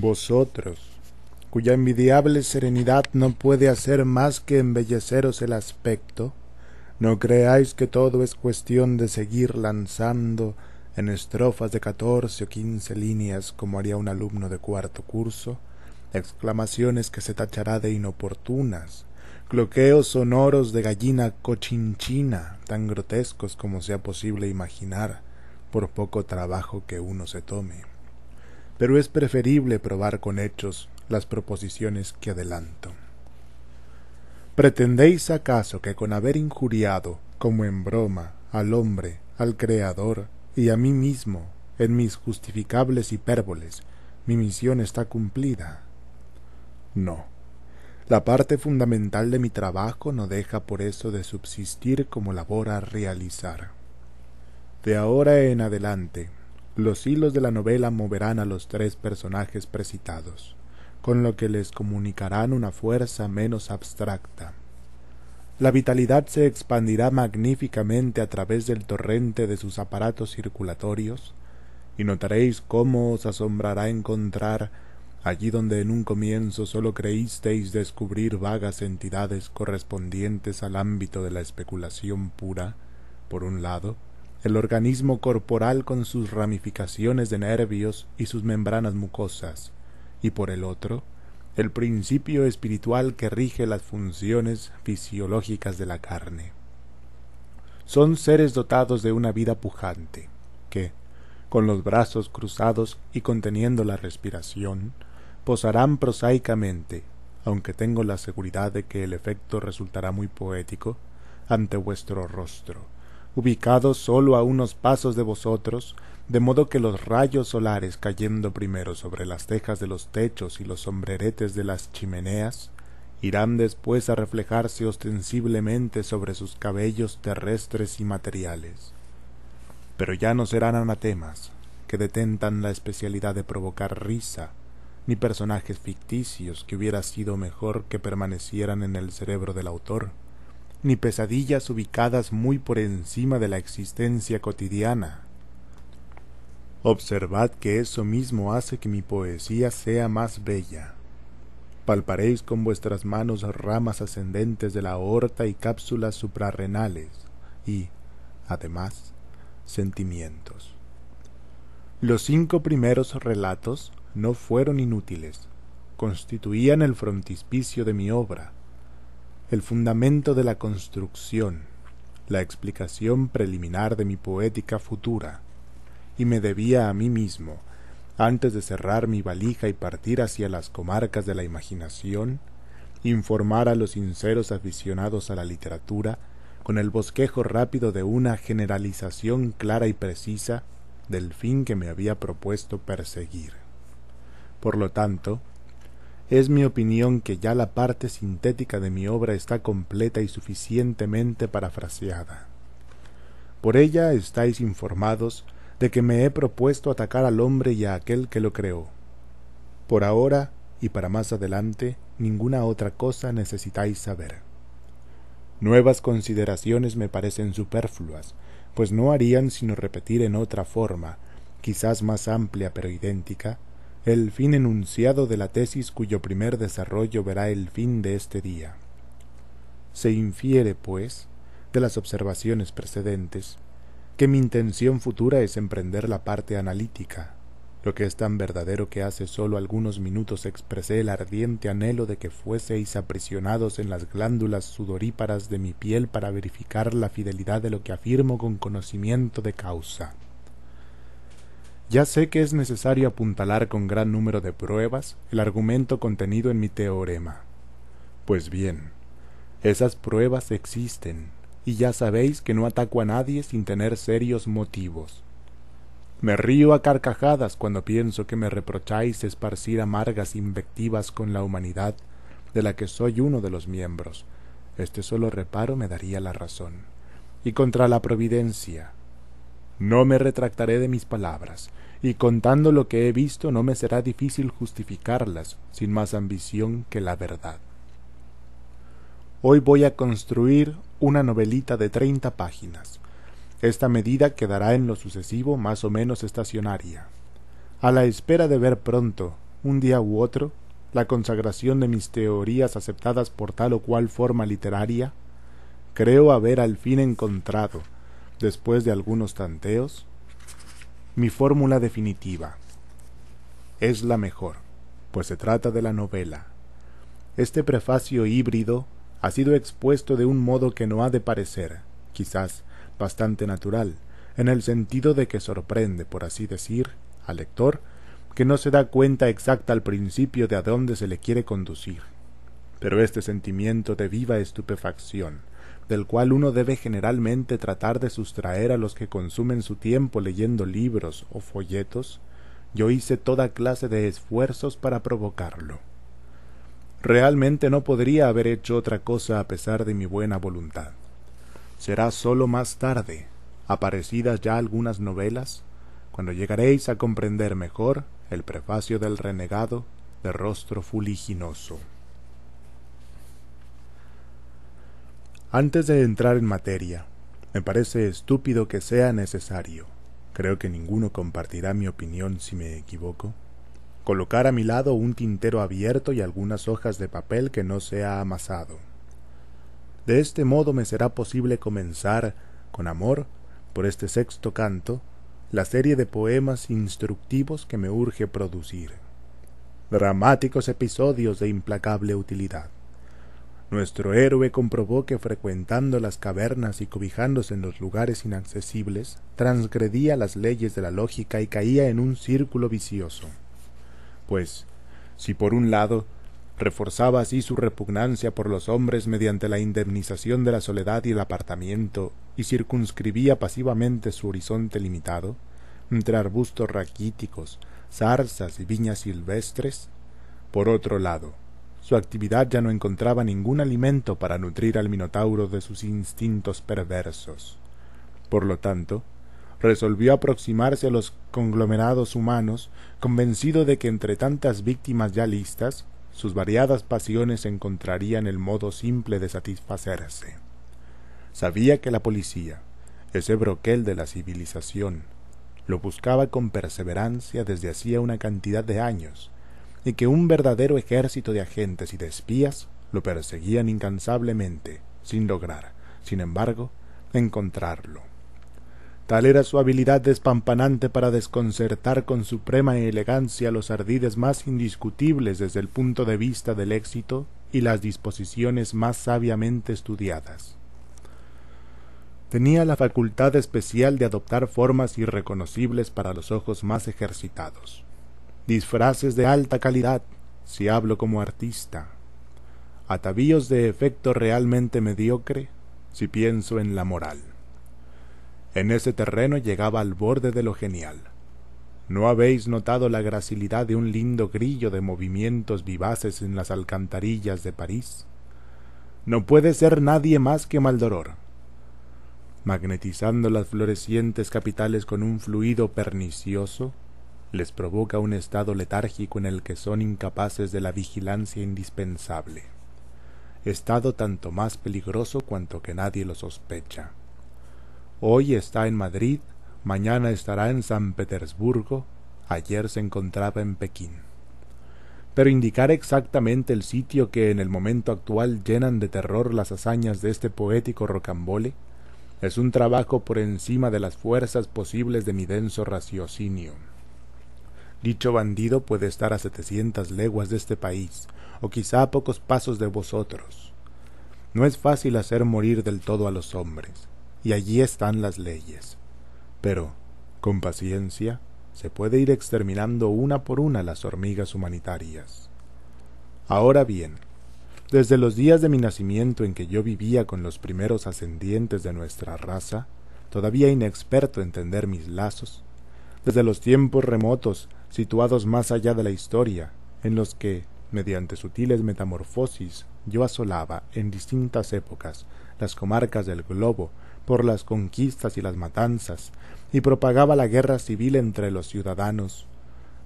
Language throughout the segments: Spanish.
Vosotros, cuya envidiable serenidad no puede hacer más que embelleceros el aspecto, no creáis que todo es cuestión de seguir lanzando en estrofas de catorce o quince líneas, como haría un alumno de cuarto curso, exclamaciones que se tachará de inoportunas, cloqueos sonoros de gallina cochinchina, tan grotescos como sea posible imaginar, por poco trabajo que uno se tome pero es preferible probar con hechos las proposiciones que adelanto. ¿Pretendéis acaso que con haber injuriado, como en broma, al hombre, al Creador y a mí mismo, en mis justificables hipérboles, mi misión está cumplida? No. La parte fundamental de mi trabajo no deja por eso de subsistir como labor a realizar. De ahora en adelante los hilos de la novela moverán a los tres personajes precitados, con lo que les comunicarán una fuerza menos abstracta. La vitalidad se expandirá magníficamente a través del torrente de sus aparatos circulatorios, y notaréis cómo os asombrará encontrar, allí donde en un comienzo sólo creísteis descubrir vagas entidades correspondientes al ámbito de la especulación pura, por un lado, el organismo corporal con sus ramificaciones de nervios y sus membranas mucosas, y por el otro, el principio espiritual que rige las funciones fisiológicas de la carne. Son seres dotados de una vida pujante, que, con los brazos cruzados y conteniendo la respiración, posarán prosaicamente, aunque tengo la seguridad de que el efecto resultará muy poético, ante vuestro rostro ubicados sólo a unos pasos de vosotros, de modo que los rayos solares cayendo primero sobre las tejas de los techos y los sombreretes de las chimeneas, irán después a reflejarse ostensiblemente sobre sus cabellos terrestres y materiales. Pero ya no serán anatemas que detentan la especialidad de provocar risa, ni personajes ficticios que hubiera sido mejor que permanecieran en el cerebro del autor ni pesadillas ubicadas muy por encima de la existencia cotidiana. Observad que eso mismo hace que mi poesía sea más bella. Palparéis con vuestras manos ramas ascendentes de la aorta y cápsulas suprarrenales, y, además, sentimientos. Los cinco primeros relatos no fueron inútiles, constituían el frontispicio de mi obra, el fundamento de la construcción, la explicación preliminar de mi poética futura, y me debía a mí mismo, antes de cerrar mi valija y partir hacia las comarcas de la imaginación, informar a los sinceros aficionados a la literatura con el bosquejo rápido de una generalización clara y precisa del fin que me había propuesto perseguir. Por lo tanto, es mi opinión que ya la parte sintética de mi obra está completa y suficientemente parafraseada. Por ella estáis informados de que me he propuesto atacar al hombre y a aquel que lo creó. Por ahora y para más adelante, ninguna otra cosa necesitáis saber. Nuevas consideraciones me parecen superfluas, pues no harían sino repetir en otra forma, quizás más amplia pero idéntica, el fin enunciado de la tesis cuyo primer desarrollo verá el fin de este día. Se infiere, pues, de las observaciones precedentes, que mi intención futura es emprender la parte analítica, lo que es tan verdadero que hace sólo algunos minutos expresé el ardiente anhelo de que fueseis aprisionados en las glándulas sudoríparas de mi piel para verificar la fidelidad de lo que afirmo con conocimiento de causa. Ya sé que es necesario apuntalar con gran número de pruebas el argumento contenido en mi teorema. Pues bien, esas pruebas existen, y ya sabéis que no ataco a nadie sin tener serios motivos. Me río a carcajadas cuando pienso que me reprocháis esparcir amargas invectivas con la humanidad de la que soy uno de los miembros. Este solo reparo me daría la razón. Y contra la providencia, no me retractaré de mis palabras, y contando lo que he visto no me será difícil justificarlas sin más ambición que la verdad. Hoy voy a construir una novelita de treinta páginas. Esta medida quedará en lo sucesivo más o menos estacionaria. A la espera de ver pronto, un día u otro, la consagración de mis teorías aceptadas por tal o cual forma literaria, creo haber al fin encontrado después de algunos tanteos, mi fórmula definitiva. Es la mejor, pues se trata de la novela. Este prefacio híbrido ha sido expuesto de un modo que no ha de parecer, quizás, bastante natural, en el sentido de que sorprende, por así decir, al lector, que no se da cuenta exacta al principio de a dónde se le quiere conducir. Pero este sentimiento de viva estupefacción, del cual uno debe generalmente tratar de sustraer a los que consumen su tiempo leyendo libros o folletos, yo hice toda clase de esfuerzos para provocarlo. Realmente no podría haber hecho otra cosa a pesar de mi buena voluntad. Será sólo más tarde, aparecidas ya algunas novelas, cuando llegaréis a comprender mejor el prefacio del renegado de rostro fuliginoso. Antes de entrar en materia, me parece estúpido que sea necesario, creo que ninguno compartirá mi opinión si me equivoco, colocar a mi lado un tintero abierto y algunas hojas de papel que no sea amasado. De este modo me será posible comenzar, con amor, por este sexto canto, la serie de poemas instructivos que me urge producir. Dramáticos episodios de implacable utilidad. Nuestro héroe comprobó que frecuentando las cavernas y cobijándose en los lugares inaccesibles, transgredía las leyes de la lógica y caía en un círculo vicioso. Pues, si por un lado reforzaba así su repugnancia por los hombres mediante la indemnización de la soledad y el apartamiento, y circunscribía pasivamente su horizonte limitado, entre arbustos raquíticos, zarzas y viñas silvestres, por otro lado, su actividad ya no encontraba ningún alimento para nutrir al Minotauro de sus instintos perversos. Por lo tanto, resolvió aproximarse a los conglomerados humanos, convencido de que entre tantas víctimas ya listas, sus variadas pasiones encontrarían el modo simple de satisfacerse. Sabía que la policía, ese broquel de la civilización, lo buscaba con perseverancia desde hacía una cantidad de años, y que un verdadero ejército de agentes y de espías lo perseguían incansablemente, sin lograr, sin embargo, encontrarlo. Tal era su habilidad despampanante para desconcertar con suprema elegancia los ardides más indiscutibles desde el punto de vista del éxito y las disposiciones más sabiamente estudiadas. Tenía la facultad especial de adoptar formas irreconocibles para los ojos más ejercitados disfraces de alta calidad, si hablo como artista, atavíos de efecto realmente mediocre, si pienso en la moral. En ese terreno llegaba al borde de lo genial. ¿No habéis notado la gracilidad de un lindo grillo de movimientos vivaces en las alcantarillas de París? No puede ser nadie más que Maldoror. Magnetizando las florecientes capitales con un fluido pernicioso, les provoca un estado letárgico en el que son incapaces de la vigilancia indispensable, estado tanto más peligroso cuanto que nadie lo sospecha. Hoy está en Madrid, mañana estará en San Petersburgo, ayer se encontraba en Pekín. Pero indicar exactamente el sitio que en el momento actual llenan de terror las hazañas de este poético rocambole es un trabajo por encima de las fuerzas posibles de mi denso raciocinio. Dicho bandido puede estar a setecientas leguas de este país, o quizá a pocos pasos de vosotros. No es fácil hacer morir del todo a los hombres, y allí están las leyes. Pero, con paciencia, se puede ir exterminando una por una las hormigas humanitarias. Ahora bien, desde los días de mi nacimiento en que yo vivía con los primeros ascendientes de nuestra raza, todavía inexperto en tender mis lazos, desde los tiempos remotos situados más allá de la historia, en los que, mediante sutiles metamorfosis, yo asolaba en distintas épocas las comarcas del globo por las conquistas y las matanzas, y propagaba la guerra civil entre los ciudadanos.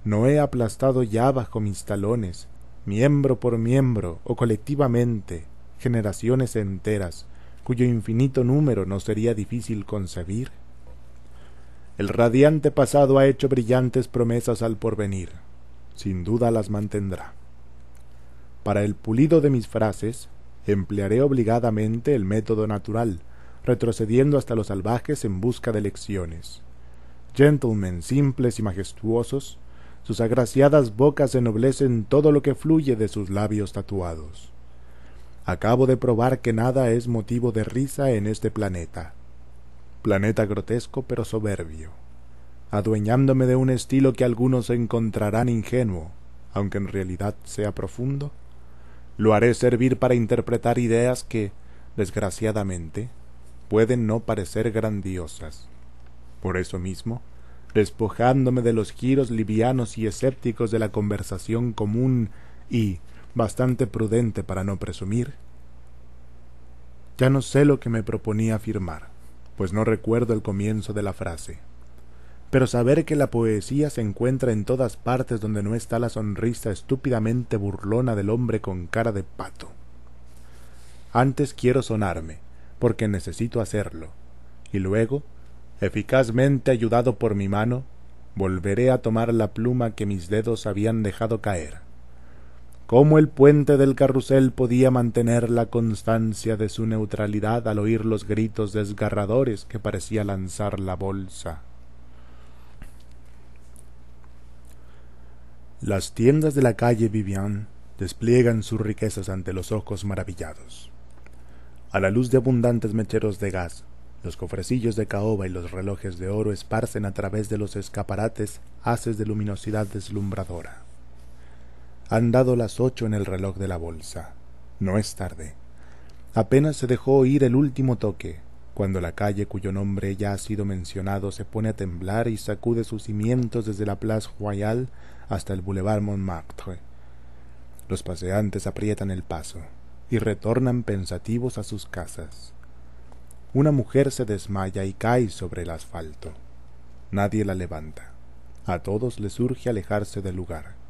No he aplastado ya bajo mis talones, miembro por miembro o colectivamente, generaciones enteras, cuyo infinito número no sería difícil concebir. El radiante pasado ha hecho brillantes promesas al porvenir. Sin duda las mantendrá. Para el pulido de mis frases, emplearé obligadamente el método natural, retrocediendo hasta los salvajes en busca de lecciones. Gentlemen simples y majestuosos, sus agraciadas bocas ennoblecen todo lo que fluye de sus labios tatuados. Acabo de probar que nada es motivo de risa en este planeta planeta grotesco pero soberbio, adueñándome de un estilo que algunos encontrarán ingenuo, aunque en realidad sea profundo, lo haré servir para interpretar ideas que, desgraciadamente, pueden no parecer grandiosas. Por eso mismo, despojándome de los giros livianos y escépticos de la conversación común y, bastante prudente para no presumir, ya no sé lo que me proponía afirmar pues no recuerdo el comienzo de la frase. Pero saber que la poesía se encuentra en todas partes donde no está la sonrisa estúpidamente burlona del hombre con cara de pato. Antes quiero sonarme, porque necesito hacerlo, y luego, eficazmente ayudado por mi mano, volveré a tomar la pluma que mis dedos habían dejado caer cómo el puente del carrusel podía mantener la constancia de su neutralidad al oír los gritos desgarradores que parecía lanzar la bolsa. Las tiendas de la calle Vivian despliegan sus riquezas ante los ojos maravillados. A la luz de abundantes mecheros de gas, los cofrecillos de caoba y los relojes de oro esparcen a través de los escaparates haces de luminosidad deslumbradora. Han dado las ocho en el reloj de la bolsa. No es tarde. Apenas se dejó oír el último toque, cuando la calle cuyo nombre ya ha sido mencionado se pone a temblar y sacude sus cimientos desde la Place Royale hasta el Boulevard Montmartre. Los paseantes aprietan el paso y retornan pensativos a sus casas. Una mujer se desmaya y cae sobre el asfalto. Nadie la levanta. A todos les surge alejarse del lugar.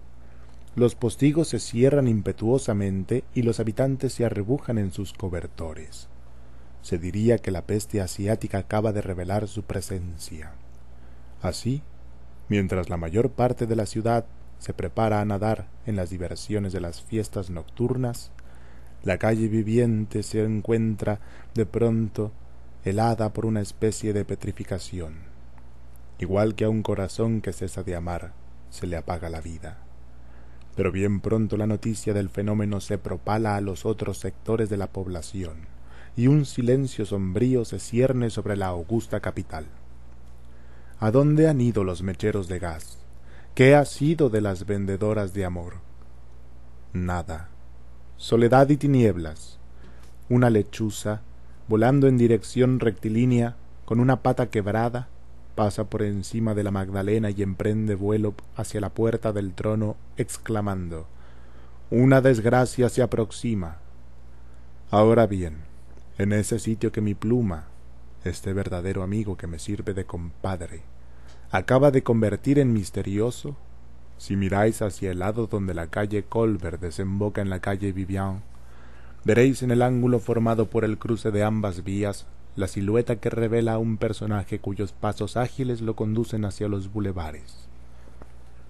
Los postigos se cierran impetuosamente y los habitantes se arrebujan en sus cobertores. Se diría que la peste asiática acaba de revelar su presencia. Así, mientras la mayor parte de la ciudad se prepara a nadar en las diversiones de las fiestas nocturnas, la calle viviente se encuentra de pronto helada por una especie de petrificación. Igual que a un corazón que cesa de amar, se le apaga la vida pero bien pronto la noticia del fenómeno se propala a los otros sectores de la población, y un silencio sombrío se cierne sobre la augusta capital. ¿A dónde han ido los mecheros de gas? ¿Qué ha sido de las vendedoras de amor? Nada. Soledad y tinieblas. Una lechuza, volando en dirección rectilínea, con una pata quebrada, pasa por encima de la Magdalena y emprende vuelo hacia la puerta del trono, exclamando Una desgracia se aproxima. Ahora bien, en ese sitio que mi pluma, este verdadero amigo que me sirve de compadre, acaba de convertir en misterioso, si miráis hacia el lado donde la calle Colbert desemboca en la calle Vivian, veréis en el ángulo formado por el cruce de ambas vías la silueta que revela a un personaje cuyos pasos ágiles lo conducen hacia los bulevares.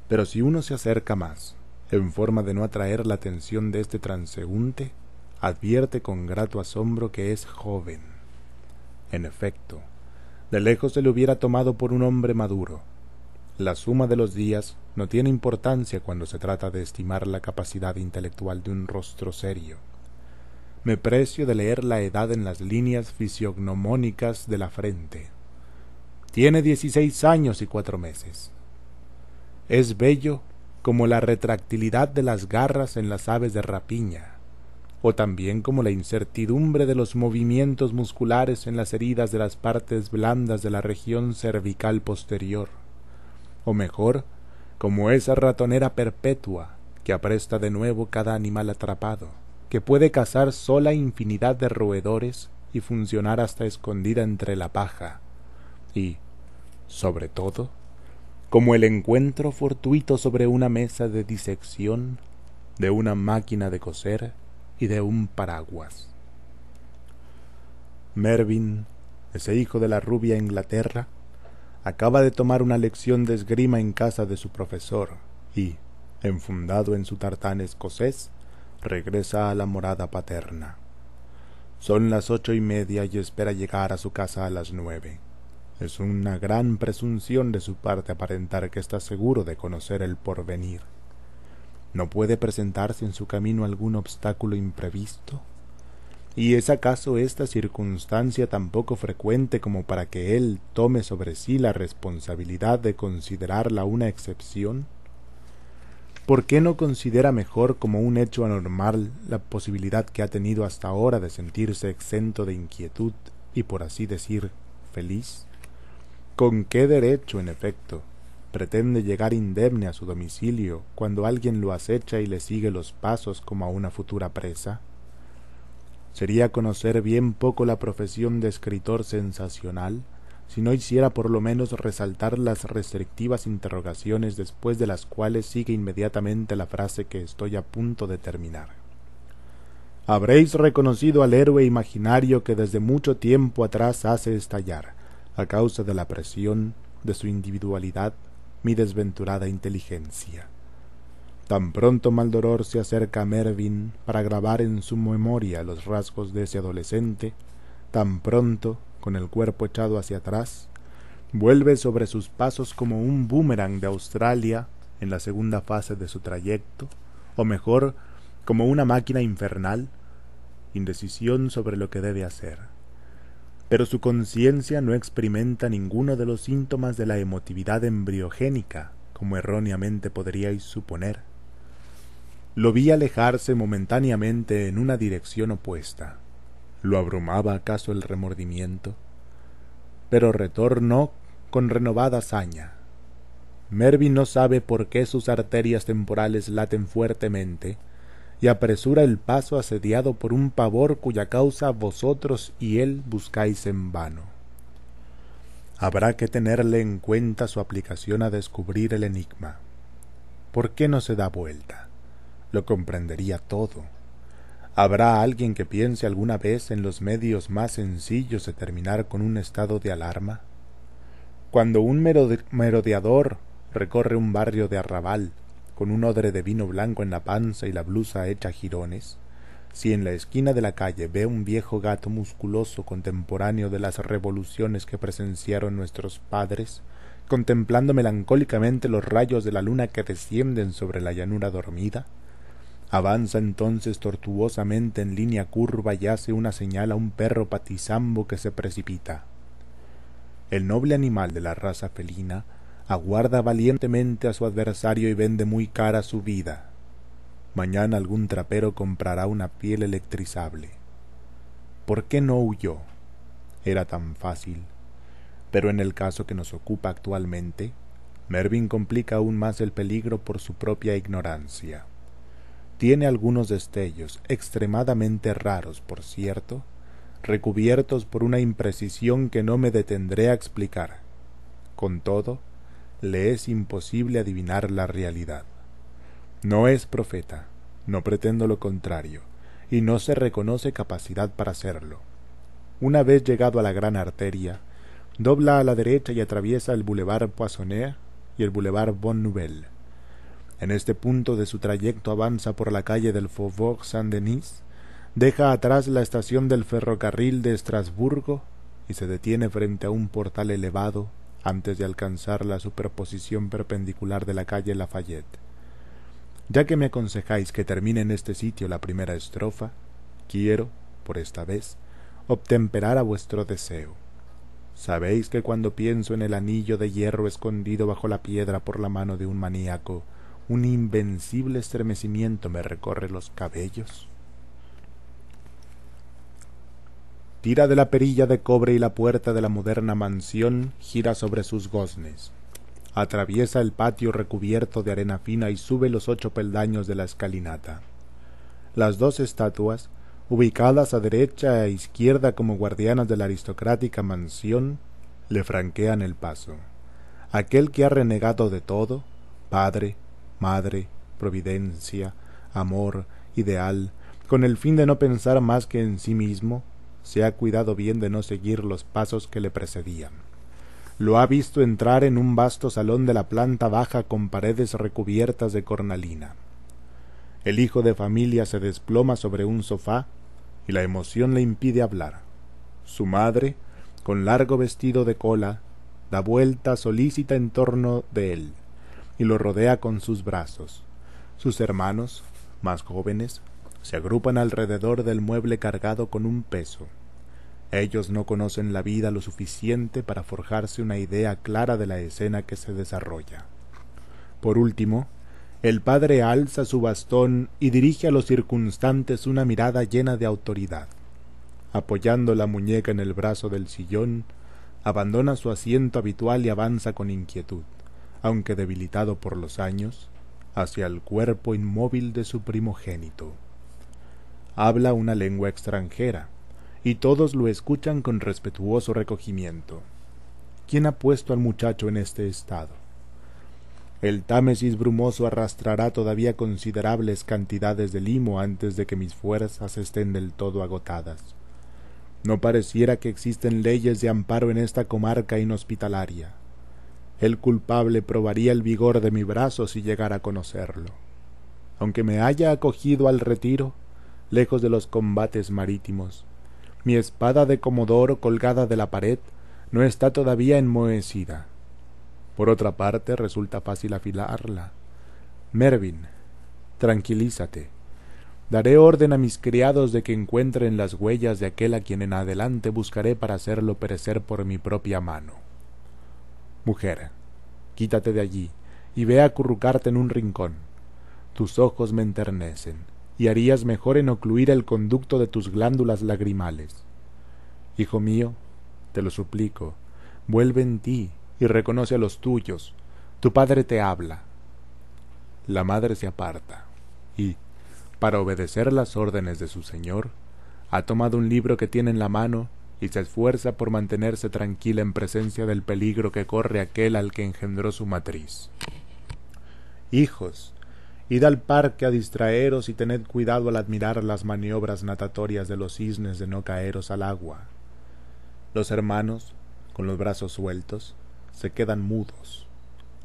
Pero si uno se acerca más, en forma de no atraer la atención de este transeúnte, advierte con grato asombro que es joven. En efecto, de lejos se le hubiera tomado por un hombre maduro. La suma de los días no tiene importancia cuando se trata de estimar la capacidad intelectual de un rostro serio me precio de leer la edad en las líneas fisiognomónicas de la frente. Tiene dieciséis años y cuatro meses. Es bello como la retractilidad de las garras en las aves de rapiña, o también como la incertidumbre de los movimientos musculares en las heridas de las partes blandas de la región cervical posterior, o mejor, como esa ratonera perpetua que apresta de nuevo cada animal atrapado que puede cazar sola infinidad de roedores y funcionar hasta escondida entre la paja, y, sobre todo, como el encuentro fortuito sobre una mesa de disección, de una máquina de coser y de un paraguas. Mervyn, ese hijo de la rubia Inglaterra, acaba de tomar una lección de esgrima en casa de su profesor y, enfundado en su tartán escocés, regresa a la morada paterna. Son las ocho y media y espera llegar a su casa a las nueve. Es una gran presunción de su parte aparentar que está seguro de conocer el porvenir. ¿No puede presentarse en su camino algún obstáculo imprevisto? ¿Y es acaso esta circunstancia tan poco frecuente como para que él tome sobre sí la responsabilidad de considerarla una excepción? ¿Por qué no considera mejor como un hecho anormal la posibilidad que ha tenido hasta ahora de sentirse exento de inquietud y, por así decir, feliz? ¿Con qué derecho, en efecto, pretende llegar indemne a su domicilio cuando alguien lo acecha y le sigue los pasos como a una futura presa? Sería conocer bien poco la profesión de escritor sensacional si no hiciera por lo menos resaltar las restrictivas interrogaciones después de las cuales sigue inmediatamente la frase que estoy a punto de terminar. Habréis reconocido al héroe imaginario que desde mucho tiempo atrás hace estallar, a causa de la presión de su individualidad, mi desventurada inteligencia. Tan pronto Maldoror se acerca a Mervyn para grabar en su memoria los rasgos de ese adolescente, tan pronto con el cuerpo echado hacia atrás, vuelve sobre sus pasos como un boomerang de Australia en la segunda fase de su trayecto, o mejor, como una máquina infernal, indecisión sobre lo que debe hacer. Pero su conciencia no experimenta ninguno de los síntomas de la emotividad embriogénica, como erróneamente podríais suponer. Lo vi alejarse momentáneamente en una dirección opuesta. ¿Lo abrumaba acaso el remordimiento? Pero retornó con renovada hazaña. Mervyn no sabe por qué sus arterias temporales laten fuertemente, y apresura el paso asediado por un pavor cuya causa vosotros y él buscáis en vano. Habrá que tenerle en cuenta su aplicación a descubrir el enigma. ¿Por qué no se da vuelta? Lo comprendería todo. ¿Habrá alguien que piense alguna vez en los medios más sencillos de terminar con un estado de alarma? Cuando un merodeador recorre un barrio de arrabal, con un odre de vino blanco en la panza y la blusa hecha jirones, si en la esquina de la calle ve un viejo gato musculoso contemporáneo de las revoluciones que presenciaron nuestros padres, contemplando melancólicamente los rayos de la luna que descienden sobre la llanura dormida, Avanza entonces tortuosamente en línea curva y hace una señal a un perro patizambo que se precipita. El noble animal de la raza felina aguarda valientemente a su adversario y vende muy cara su vida. Mañana algún trapero comprará una piel electrizable. ¿Por qué no huyó? Era tan fácil. Pero en el caso que nos ocupa actualmente, Mervyn complica aún más el peligro por su propia ignorancia tiene algunos destellos, extremadamente raros, por cierto, recubiertos por una imprecisión que no me detendré a explicar. Con todo, le es imposible adivinar la realidad. No es profeta, no pretendo lo contrario, y no se reconoce capacidad para hacerlo. Una vez llegado a la gran arteria, dobla a la derecha y atraviesa el Boulevard Poissonnet y el Boulevard Bonne en este punto de su trayecto avanza por la calle del Faubourg Saint-Denis, deja atrás la estación del ferrocarril de Estrasburgo y se detiene frente a un portal elevado antes de alcanzar la superposición perpendicular de la calle Lafayette. Ya que me aconsejáis que termine en este sitio la primera estrofa, quiero, por esta vez, obtemperar a vuestro deseo. Sabéis que cuando pienso en el anillo de hierro escondido bajo la piedra por la mano de un maníaco, un invencible estremecimiento me recorre los cabellos. Tira de la perilla de cobre y la puerta de la moderna mansión gira sobre sus goznes. Atraviesa el patio recubierto de arena fina y sube los ocho peldaños de la escalinata. Las dos estatuas, ubicadas a derecha e izquierda como guardianas de la aristocrática mansión, le franquean el paso. Aquel que ha renegado de todo, padre, madre, providencia, amor, ideal, con el fin de no pensar más que en sí mismo, se ha cuidado bien de no seguir los pasos que le precedían. Lo ha visto entrar en un vasto salón de la planta baja con paredes recubiertas de cornalina. El hijo de familia se desploma sobre un sofá y la emoción le impide hablar. Su madre, con largo vestido de cola, da vuelta solícita en torno de él y lo rodea con sus brazos. Sus hermanos, más jóvenes, se agrupan alrededor del mueble cargado con un peso. Ellos no conocen la vida lo suficiente para forjarse una idea clara de la escena que se desarrolla. Por último, el padre alza su bastón y dirige a los circunstantes una mirada llena de autoridad. Apoyando la muñeca en el brazo del sillón, abandona su asiento habitual y avanza con inquietud aunque debilitado por los años, hacia el cuerpo inmóvil de su primogénito. Habla una lengua extranjera, y todos lo escuchan con respetuoso recogimiento. ¿Quién ha puesto al muchacho en este estado? El Támesis brumoso arrastrará todavía considerables cantidades de limo antes de que mis fuerzas estén del todo agotadas. No pareciera que existen leyes de amparo en esta comarca inhospitalaria. El culpable probaría el vigor de mi brazo si llegara a conocerlo. Aunque me haya acogido al retiro, lejos de los combates marítimos, mi espada de comodoro colgada de la pared no está todavía enmohecida. Por otra parte, resulta fácil afilarla. Mervin, tranquilízate. Daré orden a mis criados de que encuentren las huellas de aquel a quien en adelante buscaré para hacerlo perecer por mi propia mano. Mujer, quítate de allí y ve a acurrucarte en un rincón. Tus ojos me enternecen, y harías mejor en ocluir el conducto de tus glándulas lagrimales. Hijo mío, te lo suplico, vuelve en ti y reconoce a los tuyos. Tu padre te habla. La madre se aparta y, para obedecer las órdenes de su señor, ha tomado un libro que tiene en la mano y se esfuerza por mantenerse tranquila en presencia del peligro que corre aquel al que engendró su matriz. Hijos, id al parque a distraeros y tened cuidado al admirar las maniobras natatorias de los cisnes de no caeros al agua. Los hermanos, con los brazos sueltos, se quedan mudos.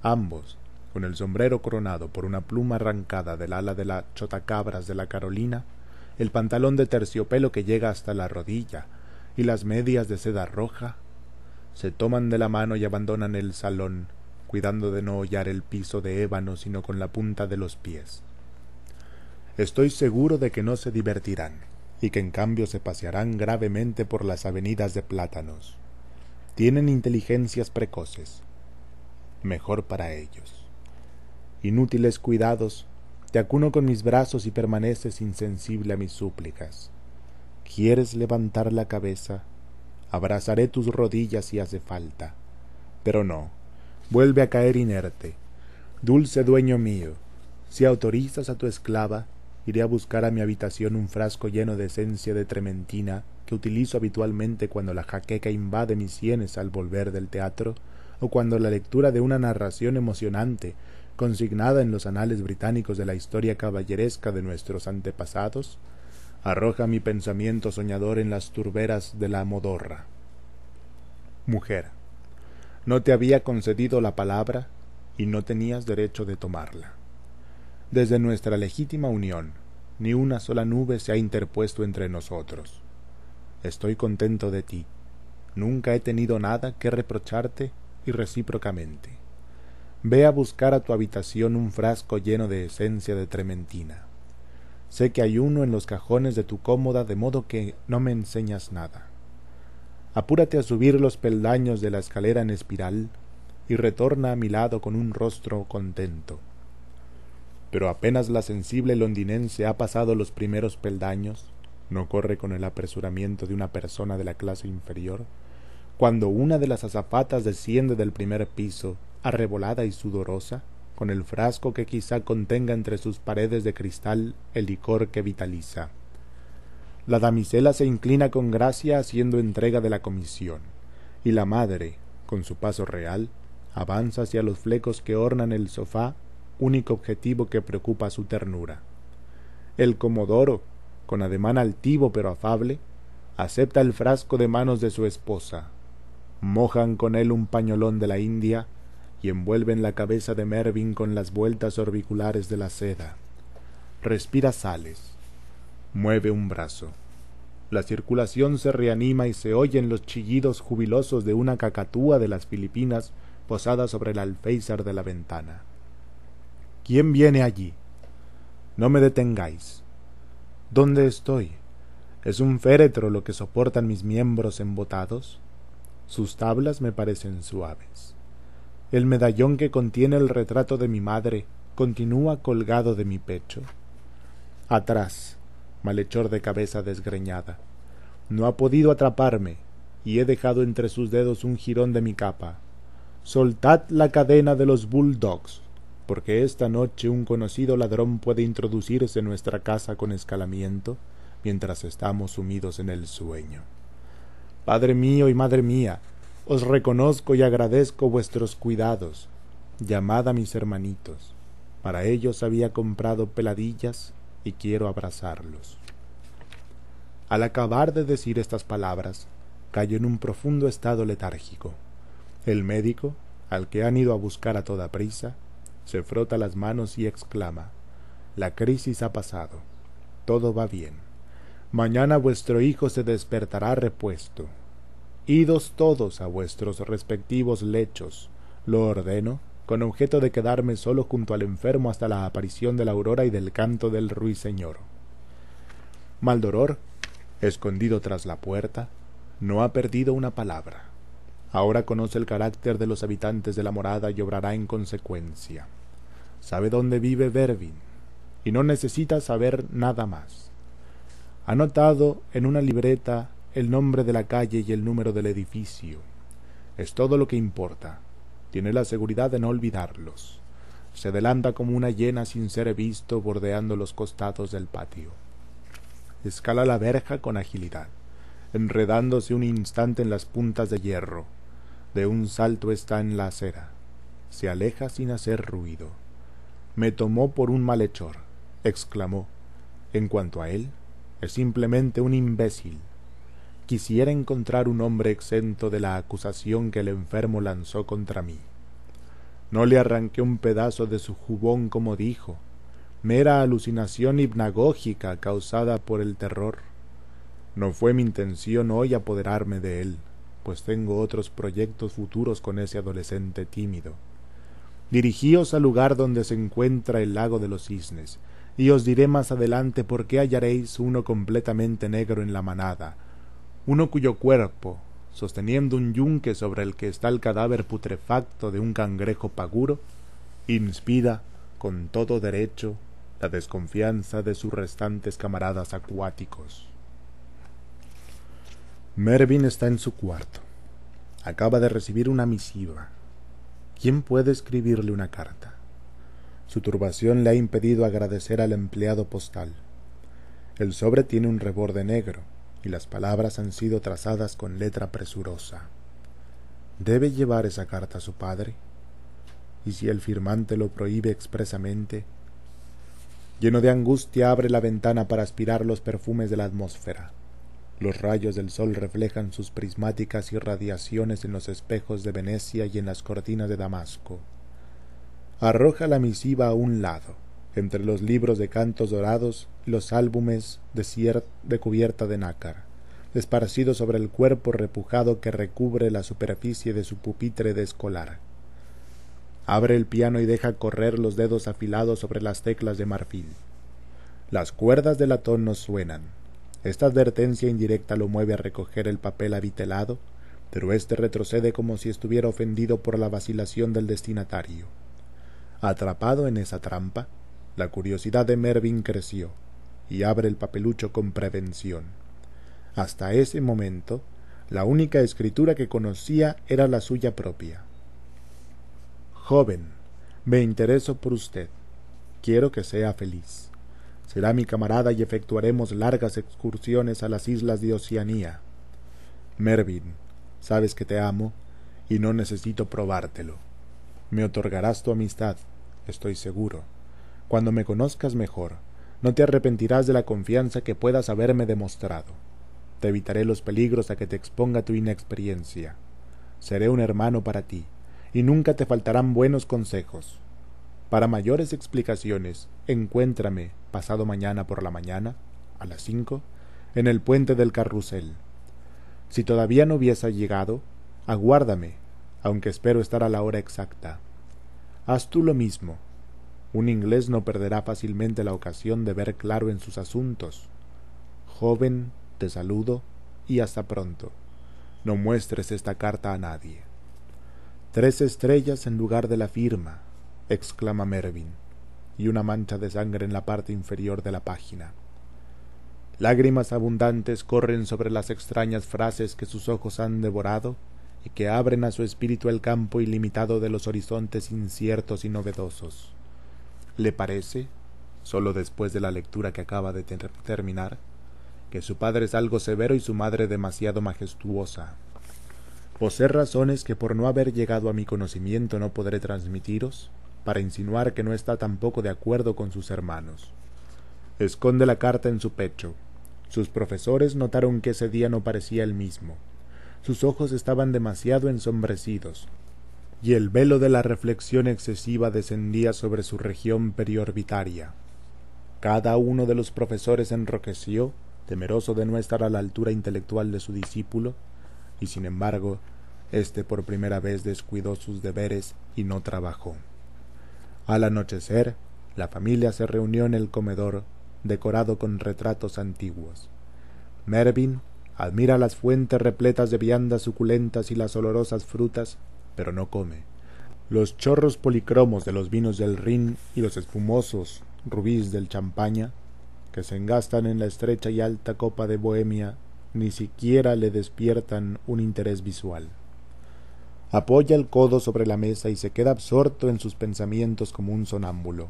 Ambos, con el sombrero coronado por una pluma arrancada del ala de la chotacabras de la Carolina, el pantalón de terciopelo que llega hasta la rodilla, y las medias de seda roja, se toman de la mano y abandonan el salón, cuidando de no hollar el piso de ébano sino con la punta de los pies. Estoy seguro de que no se divertirán, y que en cambio se pasearán gravemente por las avenidas de plátanos. Tienen inteligencias precoces. Mejor para ellos. Inútiles cuidados, te acuno con mis brazos y permaneces insensible a mis súplicas quieres levantar la cabeza, abrazaré tus rodillas si hace falta. Pero no, vuelve a caer inerte. Dulce dueño mío, si autorizas a tu esclava, iré a buscar a mi habitación un frasco lleno de esencia de trementina que utilizo habitualmente cuando la jaqueca invade mis sienes al volver del teatro o cuando la lectura de una narración emocionante consignada en los anales británicos de la historia caballeresca de nuestros antepasados arroja mi pensamiento soñador en las turberas de la modorra. Mujer, no te había concedido la palabra y no tenías derecho de tomarla. Desde nuestra legítima unión, ni una sola nube se ha interpuesto entre nosotros. Estoy contento de ti. Nunca he tenido nada que reprocharte y recíprocamente. Ve a buscar a tu habitación un frasco lleno de esencia de trementina. Sé que hay uno en los cajones de tu cómoda, de modo que no me enseñas nada. Apúrate a subir los peldaños de la escalera en espiral y retorna a mi lado con un rostro contento. Pero apenas la sensible londinense ha pasado los primeros peldaños, no corre con el apresuramiento de una persona de la clase inferior, cuando una de las azafatas desciende del primer piso, arrebolada y sudorosa, con el frasco que quizá contenga entre sus paredes de cristal el licor que vitaliza. La damisela se inclina con gracia haciendo entrega de la comisión, y la madre, con su paso real, avanza hacia los flecos que ornan el sofá, único objetivo que preocupa su ternura. El comodoro, con ademán altivo pero afable, acepta el frasco de manos de su esposa. Mojan con él un pañolón de la India, envuelven la cabeza de Mervyn con las vueltas orbiculares de la seda. Respira sales. Mueve un brazo. La circulación se reanima y se oyen los chillidos jubilosos de una cacatúa de las Filipinas posada sobre el alféizar de la ventana. ¿Quién viene allí? No me detengáis. ¿Dónde estoy? ¿Es un féretro lo que soportan mis miembros embotados? Sus tablas me parecen suaves. El medallón que contiene el retrato de mi madre continúa colgado de mi pecho. Atrás, malhechor de cabeza desgreñada. No ha podido atraparme, y he dejado entre sus dedos un jirón de mi capa. Soltad la cadena de los bulldogs, porque esta noche un conocido ladrón puede introducirse en nuestra casa con escalamiento mientras estamos sumidos en el sueño. Padre mío y madre mía, os reconozco y agradezco vuestros cuidados. Llamad a mis hermanitos. Para ellos había comprado peladillas y quiero abrazarlos. Al acabar de decir estas palabras, cayó en un profundo estado letárgico. El médico, al que han ido a buscar a toda prisa, se frota las manos y exclama La crisis ha pasado. Todo va bien. Mañana vuestro hijo se despertará repuesto. Idos todos a vuestros respectivos lechos, lo ordeno, con objeto de quedarme solo junto al enfermo hasta la aparición de la aurora y del canto del ruiseñor. Maldoror, escondido tras la puerta, no ha perdido una palabra. Ahora conoce el carácter de los habitantes de la morada y obrará en consecuencia. Sabe dónde vive Bervin, y no necesita saber nada más. Ha notado en una libreta el nombre de la calle y el número del edificio. Es todo lo que importa. Tiene la seguridad de no olvidarlos. Se adelanta como una hiena sin ser visto bordeando los costados del patio. Escala la verja con agilidad, enredándose un instante en las puntas de hierro. De un salto está en la acera. Se aleja sin hacer ruido. Me tomó por un malhechor, exclamó. En cuanto a él, es simplemente un imbécil quisiera encontrar un hombre exento de la acusación que el enfermo lanzó contra mí. No le arranqué un pedazo de su jubón como dijo, mera alucinación hipnagógica causada por el terror. No fue mi intención hoy apoderarme de él, pues tengo otros proyectos futuros con ese adolescente tímido. Dirigíos al lugar donde se encuentra el lago de los cisnes, y os diré más adelante por qué hallaréis uno completamente negro en la manada, uno cuyo cuerpo, sosteniendo un yunque sobre el que está el cadáver putrefacto de un cangrejo paguro, inspira con todo derecho la desconfianza de sus restantes camaradas acuáticos. Mervyn está en su cuarto. Acaba de recibir una misiva. ¿Quién puede escribirle una carta? Su turbación le ha impedido agradecer al empleado postal. El sobre tiene un reborde negro, y las palabras han sido trazadas con letra presurosa. ¿Debe llevar esa carta a su padre? Y si el firmante lo prohíbe expresamente, lleno de angustia abre la ventana para aspirar los perfumes de la atmósfera. Los rayos del sol reflejan sus prismáticas irradiaciones en los espejos de Venecia y en las cortinas de Damasco. Arroja la misiva a un lado entre los libros de cantos dorados y los álbumes de, cubierta de nácar, esparcido sobre el cuerpo repujado que recubre la superficie de su pupitre de escolar. Abre el piano y deja correr los dedos afilados sobre las teclas de marfil. Las cuerdas del latón nos suenan. Esta advertencia indirecta lo mueve a recoger el papel avitelado, pero éste retrocede como si estuviera ofendido por la vacilación del destinatario. Atrapado en esa trampa, la curiosidad de Mervyn creció, y abre el papelucho con prevención. Hasta ese momento, la única escritura que conocía era la suya propia. Joven, me intereso por usted. Quiero que sea feliz. Será mi camarada y efectuaremos largas excursiones a las islas de Oceanía. Mervyn, sabes que te amo y no necesito probártelo. Me otorgarás tu amistad, estoy seguro cuando me conozcas mejor, no te arrepentirás de la confianza que puedas haberme demostrado. Te evitaré los peligros a que te exponga tu inexperiencia. Seré un hermano para ti, y nunca te faltarán buenos consejos. Para mayores explicaciones, encuéntrame pasado mañana por la mañana, a las cinco, en el puente del carrusel. Si todavía no hubiese llegado, aguárdame, aunque espero estar a la hora exacta. Haz tú lo mismo, un inglés no perderá fácilmente la ocasión de ver claro en sus asuntos. Joven, te saludo y hasta pronto. No muestres esta carta a nadie. Tres estrellas en lugar de la firma, exclama Mervyn, y una mancha de sangre en la parte inferior de la página. Lágrimas abundantes corren sobre las extrañas frases que sus ojos han devorado y que abren a su espíritu el campo ilimitado de los horizontes inciertos y novedosos. ¿Le parece, solo después de la lectura que acaba de terminar, que su padre es algo severo y su madre demasiado majestuosa? Posee razones que por no haber llegado a mi conocimiento no podré transmitiros, para insinuar que no está tampoco de acuerdo con sus hermanos. Esconde la carta en su pecho. Sus profesores notaron que ese día no parecía el mismo. Sus ojos estaban demasiado ensombrecidos, y el velo de la reflexión excesiva descendía sobre su región periorbitaria. Cada uno de los profesores enroqueció, temeroso de no estar a la altura intelectual de su discípulo, y sin embargo, éste por primera vez descuidó sus deberes y no trabajó. Al anochecer, la familia se reunió en el comedor, decorado con retratos antiguos. Mervyn admira las fuentes repletas de viandas suculentas y las olorosas frutas pero no come. Los chorros policromos de los vinos del Rhin y los espumosos rubíes del champaña, que se engastan en la estrecha y alta copa de Bohemia, ni siquiera le despiertan un interés visual. Apoya el codo sobre la mesa y se queda absorto en sus pensamientos como un sonámbulo.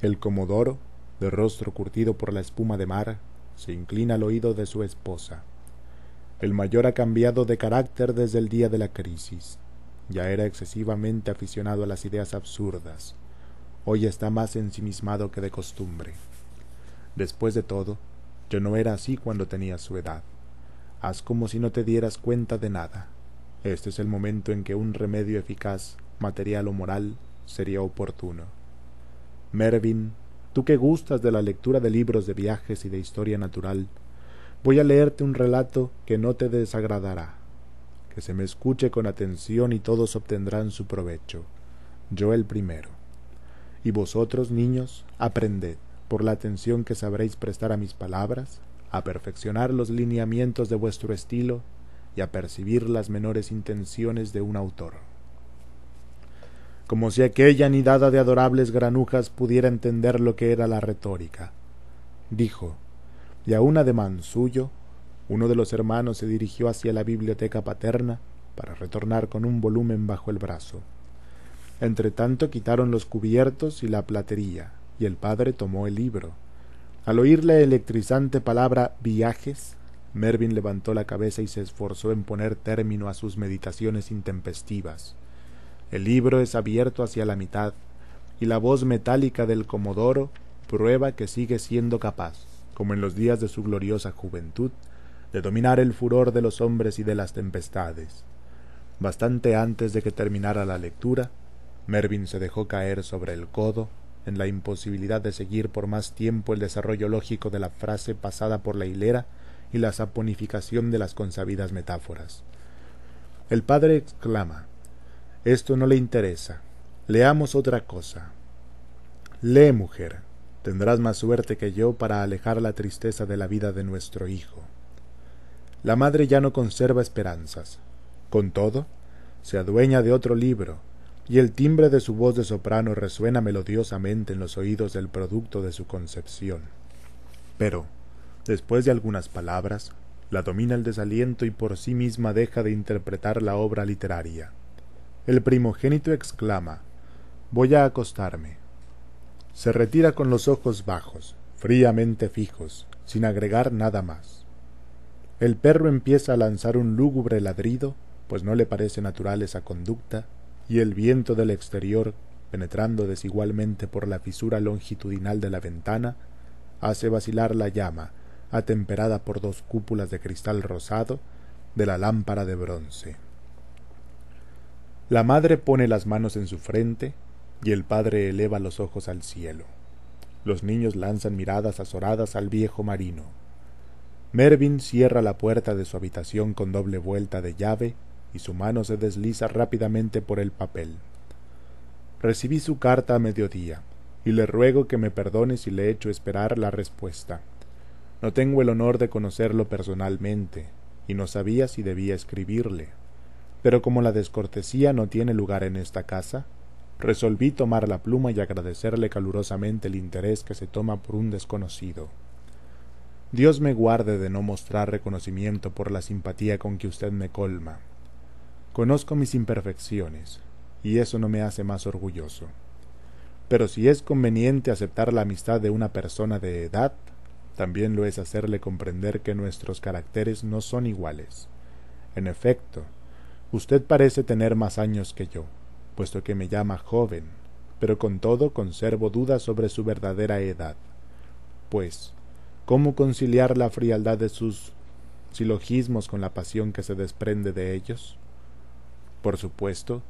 El comodoro, de rostro curtido por la espuma de mar, se inclina al oído de su esposa. El mayor ha cambiado de carácter desde el día de la crisis ya era excesivamente aficionado a las ideas absurdas. Hoy está más ensimismado que de costumbre. Después de todo, yo no era así cuando tenía su edad. Haz como si no te dieras cuenta de nada. Este es el momento en que un remedio eficaz, material o moral, sería oportuno. Mervyn, tú que gustas de la lectura de libros de viajes y de historia natural, voy a leerte un relato que no te desagradará que se me escuche con atención y todos obtendrán su provecho. Yo el primero. Y vosotros, niños, aprended, por la atención que sabréis prestar a mis palabras, a perfeccionar los lineamientos de vuestro estilo y a percibir las menores intenciones de un autor. Como si aquella nidada de adorables granujas pudiera entender lo que era la retórica. Dijo, y a un ademán suyo, uno de los hermanos se dirigió hacia la biblioteca paterna para retornar con un volumen bajo el brazo. Entretanto quitaron los cubiertos y la platería, y el padre tomó el libro. Al oír la electrizante palabra viajes, Mervyn levantó la cabeza y se esforzó en poner término a sus meditaciones intempestivas. El libro es abierto hacia la mitad, y la voz metálica del comodoro prueba que sigue siendo capaz, como en los días de su gloriosa juventud, de dominar el furor de los hombres y de las tempestades. Bastante antes de que terminara la lectura, Mervyn se dejó caer sobre el codo en la imposibilidad de seguir por más tiempo el desarrollo lógico de la frase pasada por la hilera y la saponificación de las consabidas metáforas. El padre exclama Esto no le interesa. Leamos otra cosa. Lee, mujer. Tendrás más suerte que yo para alejar la tristeza de la vida de nuestro hijo la madre ya no conserva esperanzas. Con todo, se adueña de otro libro, y el timbre de su voz de soprano resuena melodiosamente en los oídos del producto de su concepción. Pero, después de algunas palabras, la domina el desaliento y por sí misma deja de interpretar la obra literaria. El primogénito exclama Voy a acostarme. Se retira con los ojos bajos, fríamente fijos, sin agregar nada más. El perro empieza a lanzar un lúgubre ladrido, pues no le parece natural esa conducta, y el viento del exterior, penetrando desigualmente por la fisura longitudinal de la ventana, hace vacilar la llama, atemperada por dos cúpulas de cristal rosado, de la lámpara de bronce. La madre pone las manos en su frente y el padre eleva los ojos al cielo. Los niños lanzan miradas azoradas al viejo marino, Mervyn cierra la puerta de su habitación con doble vuelta de llave y su mano se desliza rápidamente por el papel. Recibí su carta a mediodía, y le ruego que me perdone si le he hecho esperar la respuesta. No tengo el honor de conocerlo personalmente, y no sabía si debía escribirle. Pero como la descortesía no tiene lugar en esta casa, resolví tomar la pluma y agradecerle calurosamente el interés que se toma por un desconocido. Dios me guarde de no mostrar reconocimiento por la simpatía con que usted me colma. Conozco mis imperfecciones, y eso no me hace más orgulloso. Pero si es conveniente aceptar la amistad de una persona de edad, también lo es hacerle comprender que nuestros caracteres no son iguales. En efecto, usted parece tener más años que yo, puesto que me llama joven, pero con todo conservo dudas sobre su verdadera edad, pues, ¿Cómo conciliar la frialdad de sus silogismos con la pasión que se desprende de ellos? Por supuesto,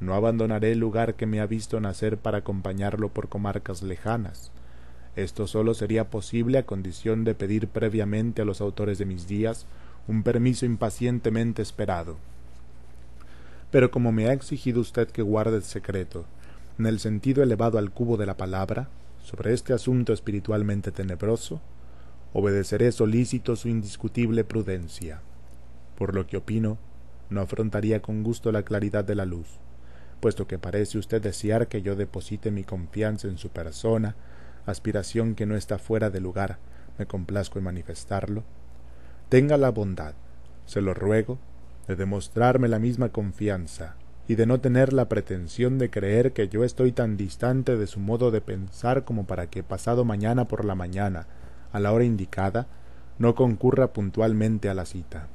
no abandonaré el lugar que me ha visto nacer para acompañarlo por comarcas lejanas. Esto solo sería posible a condición de pedir previamente a los autores de mis días un permiso impacientemente esperado. Pero como me ha exigido usted que guarde el secreto, en el sentido elevado al cubo de la palabra, sobre este asunto espiritualmente tenebroso, obedeceré solícito su indiscutible prudencia. Por lo que opino, no afrontaría con gusto la claridad de la luz, puesto que parece usted desear que yo deposite mi confianza en su persona, aspiración que no está fuera de lugar, me complazco en manifestarlo. Tenga la bondad, se lo ruego, de demostrarme la misma confianza, y de no tener la pretensión de creer que yo estoy tan distante de su modo de pensar como para que pasado mañana por la mañana a la hora indicada, no concurra puntualmente a la cita.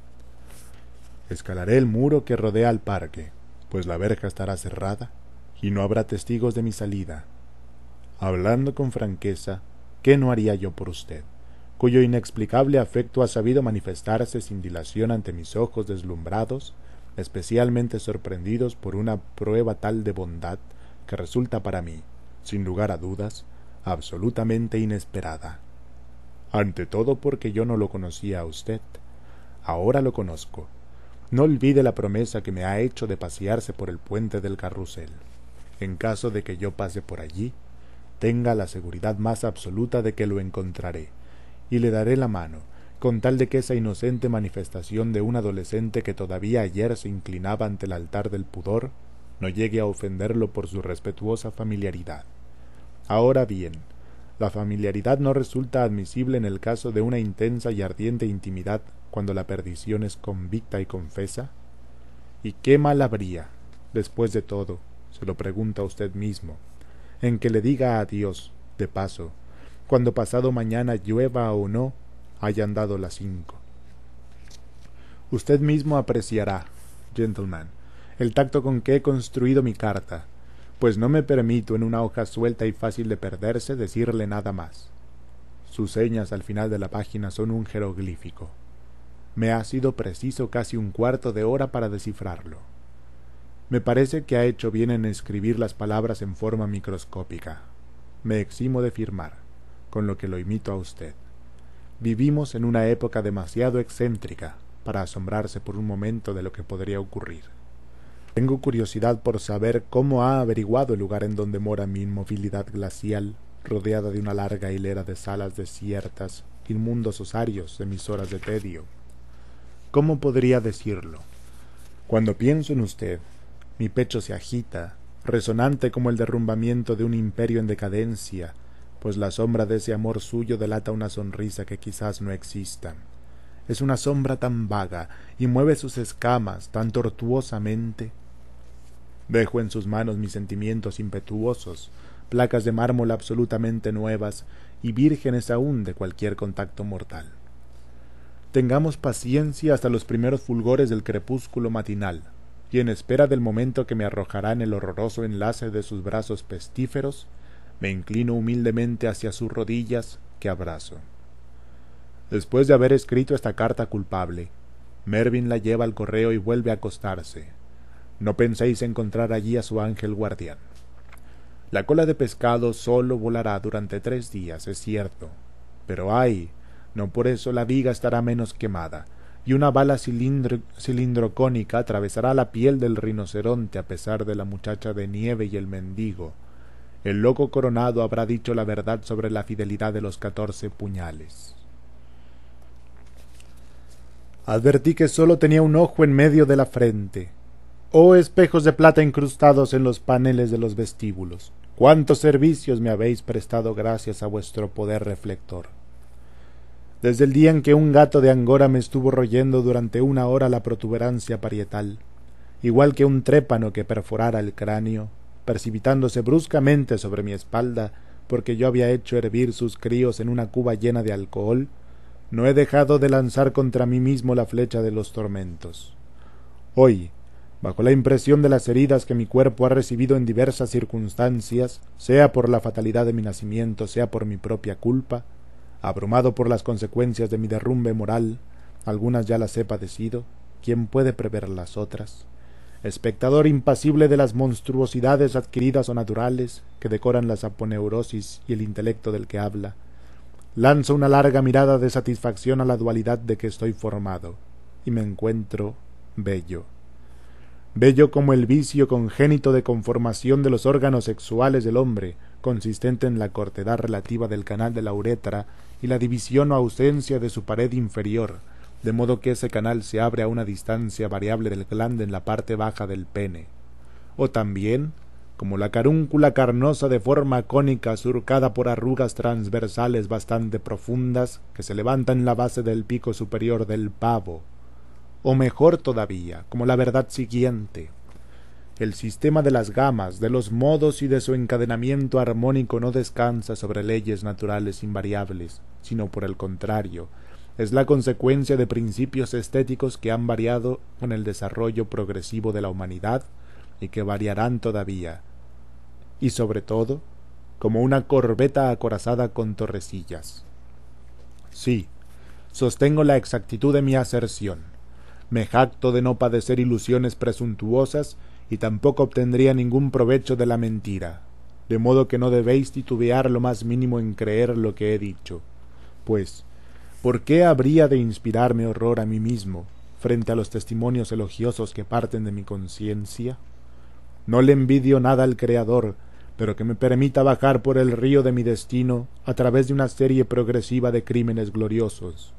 Escalaré el muro que rodea al parque, pues la verja estará cerrada y no habrá testigos de mi salida. Hablando con franqueza, ¿qué no haría yo por usted, cuyo inexplicable afecto ha sabido manifestarse sin dilación ante mis ojos deslumbrados, especialmente sorprendidos por una prueba tal de bondad que resulta para mí, sin lugar a dudas, absolutamente inesperada? ante todo porque yo no lo conocía a usted. Ahora lo conozco. No olvide la promesa que me ha hecho de pasearse por el puente del carrusel. En caso de que yo pase por allí, tenga la seguridad más absoluta de que lo encontraré, y le daré la mano, con tal de que esa inocente manifestación de un adolescente que todavía ayer se inclinaba ante el altar del pudor, no llegue a ofenderlo por su respetuosa familiaridad. Ahora bien, la familiaridad no resulta admisible en el caso de una intensa y ardiente intimidad cuando la perdición es convicta y confesa. ¿Y qué mal habría, después de todo, se lo pregunta usted mismo, en que le diga adiós, de paso, cuando pasado mañana llueva o no, hayan dado las cinco? Usted mismo apreciará, gentleman, el tacto con que he construido mi carta, pues no me permito en una hoja suelta y fácil de perderse decirle nada más. Sus señas al final de la página son un jeroglífico. Me ha sido preciso casi un cuarto de hora para descifrarlo. Me parece que ha hecho bien en escribir las palabras en forma microscópica. Me eximo de firmar, con lo que lo imito a usted. Vivimos en una época demasiado excéntrica para asombrarse por un momento de lo que podría ocurrir. Tengo curiosidad por saber cómo ha averiguado el lugar en donde mora mi inmovilidad glacial, rodeada de una larga hilera de salas desiertas, inmundos osarios, de mis horas de tedio. ¿Cómo podría decirlo? Cuando pienso en usted, mi pecho se agita, resonante como el derrumbamiento de un imperio en decadencia, pues la sombra de ese amor suyo delata una sonrisa que quizás no exista es una sombra tan vaga y mueve sus escamas tan tortuosamente Dejo en sus manos mis sentimientos impetuosos, placas de mármol absolutamente nuevas y vírgenes aún de cualquier contacto mortal. Tengamos paciencia hasta los primeros fulgores del crepúsculo matinal, y en espera del momento que me arrojará en el horroroso enlace de sus brazos pestíferos, me inclino humildemente hacia sus rodillas que abrazo. Después de haber escrito esta carta culpable, Mervyn la lleva al correo y vuelve a acostarse, no penséis encontrar allí a su ángel guardián. La cola de pescado solo volará durante tres días, es cierto, pero ay, no por eso la viga estará menos quemada, y una bala cilindrocónica atravesará la piel del rinoceronte a pesar de la muchacha de nieve y el mendigo. El loco coronado habrá dicho la verdad sobre la fidelidad de los catorce puñales. Advertí que sólo tenía un ojo en medio de la frente, ¡Oh, espejos de plata incrustados en los paneles de los vestíbulos. Cuántos servicios me habéis prestado gracias a vuestro poder reflector. Desde el día en que un gato de Angora me estuvo royendo durante una hora la protuberancia parietal, igual que un trépano que perforara el cráneo, precipitándose bruscamente sobre mi espalda porque yo había hecho hervir sus críos en una cuba llena de alcohol, no he dejado de lanzar contra mí mismo la flecha de los tormentos. Hoy, bajo la impresión de las heridas que mi cuerpo ha recibido en diversas circunstancias, sea por la fatalidad de mi nacimiento, sea por mi propia culpa, abrumado por las consecuencias de mi derrumbe moral, algunas ya las he padecido, ¿quién puede prever las otras? Espectador impasible de las monstruosidades adquiridas o naturales que decoran la saponeurosis y el intelecto del que habla, lanzo una larga mirada de satisfacción a la dualidad de que estoy formado, y me encuentro bello bello como el vicio congénito de conformación de los órganos sexuales del hombre, consistente en la cortedad relativa del canal de la uretra y la división o ausencia de su pared inferior, de modo que ese canal se abre a una distancia variable del glande en la parte baja del pene. O también, como la carúncula carnosa de forma cónica surcada por arrugas transversales bastante profundas que se levantan en la base del pico superior del pavo, o mejor todavía, como la verdad siguiente. El sistema de las gamas, de los modos y de su encadenamiento armónico no descansa sobre leyes naturales invariables, sino por el contrario, es la consecuencia de principios estéticos que han variado con el desarrollo progresivo de la humanidad y que variarán todavía. Y sobre todo, como una corbeta acorazada con torrecillas. Sí, sostengo la exactitud de mi aserción me jacto de no padecer ilusiones presuntuosas y tampoco obtendría ningún provecho de la mentira, de modo que no debéis titubear lo más mínimo en creer lo que he dicho. Pues, ¿por qué habría de inspirarme horror a mí mismo frente a los testimonios elogiosos que parten de mi conciencia? No le envidio nada al Creador, pero que me permita bajar por el río de mi destino a través de una serie progresiva de crímenes gloriosos.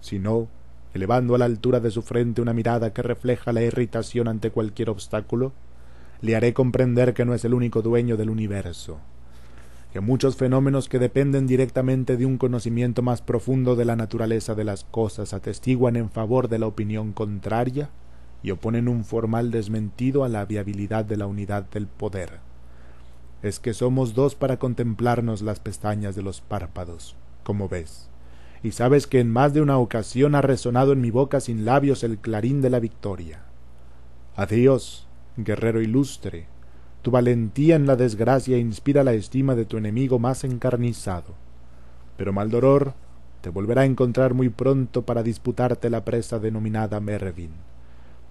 Si no, elevando a la altura de su frente una mirada que refleja la irritación ante cualquier obstáculo, le haré comprender que no es el único dueño del universo, que muchos fenómenos que dependen directamente de un conocimiento más profundo de la naturaleza de las cosas atestiguan en favor de la opinión contraria y oponen un formal desmentido a la viabilidad de la unidad del poder. Es que somos dos para contemplarnos las pestañas de los párpados, como ves y sabes que en más de una ocasión ha resonado en mi boca sin labios el clarín de la victoria. Adiós, guerrero ilustre, tu valentía en la desgracia inspira la estima de tu enemigo más encarnizado. Pero Maldoror te volverá a encontrar muy pronto para disputarte la presa denominada Mervin.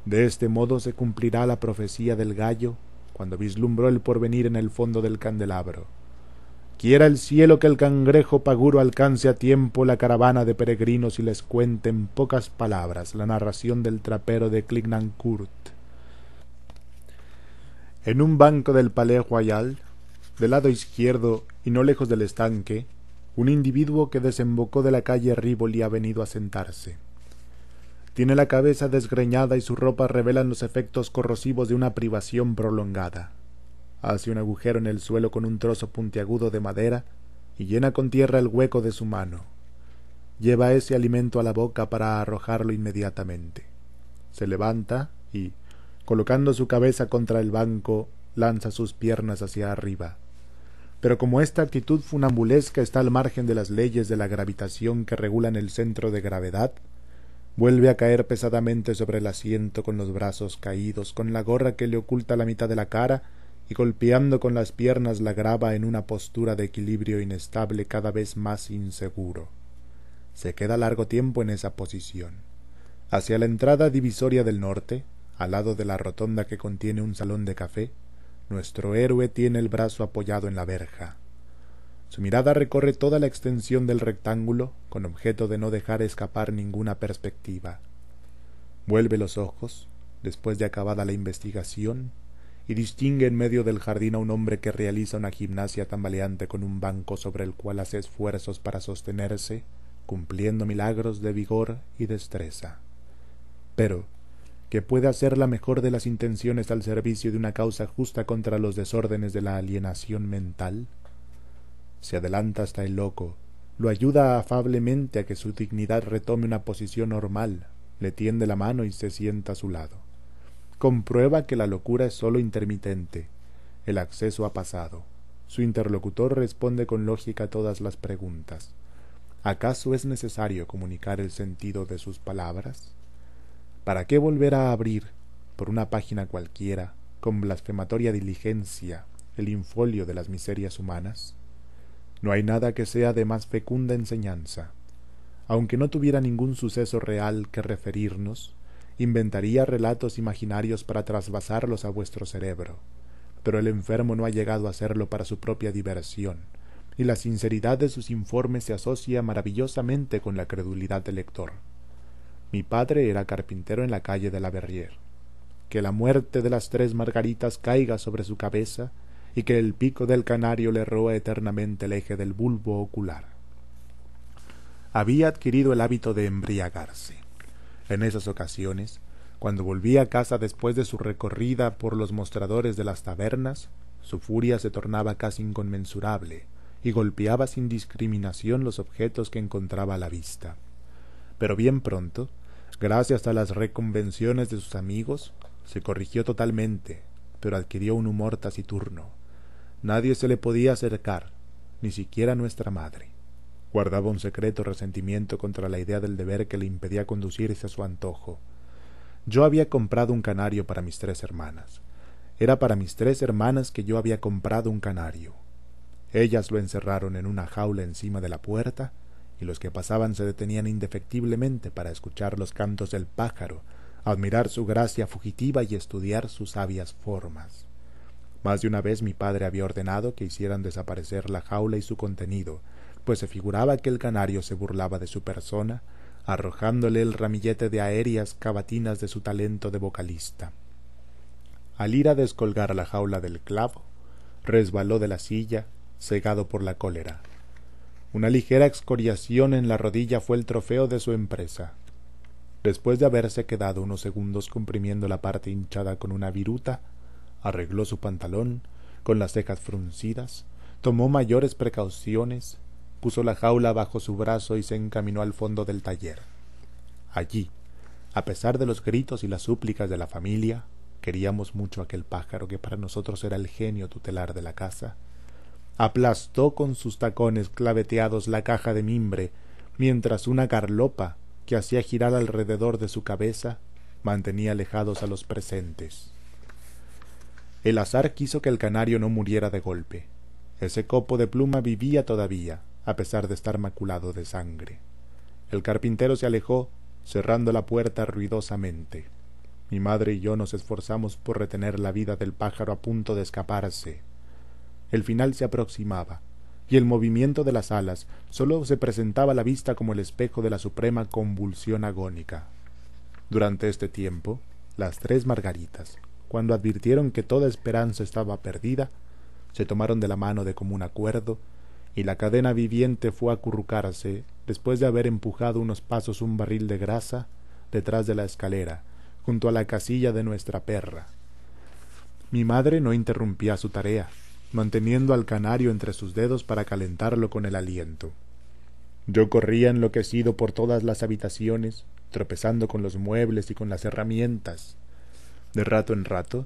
De este modo se cumplirá la profecía del gallo cuando vislumbró el porvenir en el fondo del candelabro. Quiera el cielo que el cangrejo paguro alcance a tiempo la caravana de peregrinos y les cuente en pocas palabras la narración del trapero de Clignancourt. En un banco del Palais Royal, del lado izquierdo y no lejos del estanque, un individuo que desembocó de la calle Rivoli ha venido a sentarse. Tiene la cabeza desgreñada y su ropa revelan los efectos corrosivos de una privación prolongada hace un agujero en el suelo con un trozo puntiagudo de madera y llena con tierra el hueco de su mano. Lleva ese alimento a la boca para arrojarlo inmediatamente. Se levanta y, colocando su cabeza contra el banco, lanza sus piernas hacia arriba. Pero como esta actitud funambulesca está al margen de las leyes de la gravitación que regulan el centro de gravedad, vuelve a caer pesadamente sobre el asiento con los brazos caídos, con la gorra que le oculta la mitad de la cara y golpeando con las piernas la grava en una postura de equilibrio inestable cada vez más inseguro. Se queda largo tiempo en esa posición. Hacia la entrada divisoria del norte, al lado de la rotonda que contiene un salón de café, nuestro héroe tiene el brazo apoyado en la verja. Su mirada recorre toda la extensión del rectángulo con objeto de no dejar escapar ninguna perspectiva. Vuelve los ojos, después de acabada la investigación, y distingue en medio del jardín a un hombre que realiza una gimnasia tambaleante con un banco sobre el cual hace esfuerzos para sostenerse, cumpliendo milagros de vigor y destreza. Pero, que puede hacer la mejor de las intenciones al servicio de una causa justa contra los desórdenes de la alienación mental? Se adelanta hasta el loco, lo ayuda afablemente a que su dignidad retome una posición normal, le tiende la mano y se sienta a su lado comprueba que la locura es sólo intermitente. El acceso ha pasado. Su interlocutor responde con lógica a todas las preguntas. ¿Acaso es necesario comunicar el sentido de sus palabras? ¿Para qué volver a abrir, por una página cualquiera, con blasfematoria diligencia, el infolio de las miserias humanas? No hay nada que sea de más fecunda enseñanza. Aunque no tuviera ningún suceso real que referirnos, inventaría relatos imaginarios para trasvasarlos a vuestro cerebro. Pero el enfermo no ha llegado a hacerlo para su propia diversión, y la sinceridad de sus informes se asocia maravillosamente con la credulidad del lector. Mi padre era carpintero en la calle de la Verrier. Que la muerte de las tres margaritas caiga sobre su cabeza y que el pico del canario le roa eternamente el eje del bulbo ocular. Había adquirido el hábito de embriagarse. En esas ocasiones, cuando volvía a casa después de su recorrida por los mostradores de las tabernas, su furia se tornaba casi inconmensurable y golpeaba sin discriminación los objetos que encontraba a la vista. Pero bien pronto, gracias a las reconvenciones de sus amigos, se corrigió totalmente, pero adquirió un humor taciturno. Nadie se le podía acercar, ni siquiera nuestra madre. Guardaba un secreto resentimiento contra la idea del deber que le impedía conducirse a su antojo. Yo había comprado un canario para mis tres hermanas. Era para mis tres hermanas que yo había comprado un canario. Ellas lo encerraron en una jaula encima de la puerta, y los que pasaban se detenían indefectiblemente para escuchar los cantos del pájaro, admirar su gracia fugitiva y estudiar sus sabias formas. Más de una vez mi padre había ordenado que hicieran desaparecer la jaula y su contenido, pues se figuraba que el canario se burlaba de su persona, arrojándole el ramillete de aéreas cavatinas de su talento de vocalista. Al ir a descolgar la jaula del clavo, resbaló de la silla, cegado por la cólera. Una ligera excoriación en la rodilla fue el trofeo de su empresa. Después de haberse quedado unos segundos comprimiendo la parte hinchada con una viruta, arregló su pantalón, con las cejas fruncidas, tomó mayores precauciones puso la jaula bajo su brazo y se encaminó al fondo del taller. Allí, a pesar de los gritos y las súplicas de la familia, queríamos mucho aquel pájaro que para nosotros era el genio tutelar de la casa. Aplastó con sus tacones claveteados la caja de mimbre, mientras una garlopa que hacía girar alrededor de su cabeza mantenía alejados a los presentes. El azar quiso que el canario no muriera de golpe. Ese copo de pluma vivía todavía, a pesar de estar maculado de sangre. El carpintero se alejó, cerrando la puerta ruidosamente. Mi madre y yo nos esforzamos por retener la vida del pájaro a punto de escaparse. El final se aproximaba, y el movimiento de las alas sólo se presentaba a la vista como el espejo de la suprema convulsión agónica. Durante este tiempo, las tres margaritas, cuando advirtieron que toda esperanza estaba perdida, se tomaron de la mano de común acuerdo y la cadena viviente fue a acurrucarse después de haber empujado unos pasos un barril de grasa detrás de la escalera, junto a la casilla de nuestra perra. Mi madre no interrumpía su tarea, manteniendo al canario entre sus dedos para calentarlo con el aliento. Yo corría enloquecido por todas las habitaciones, tropezando con los muebles y con las herramientas. De rato en rato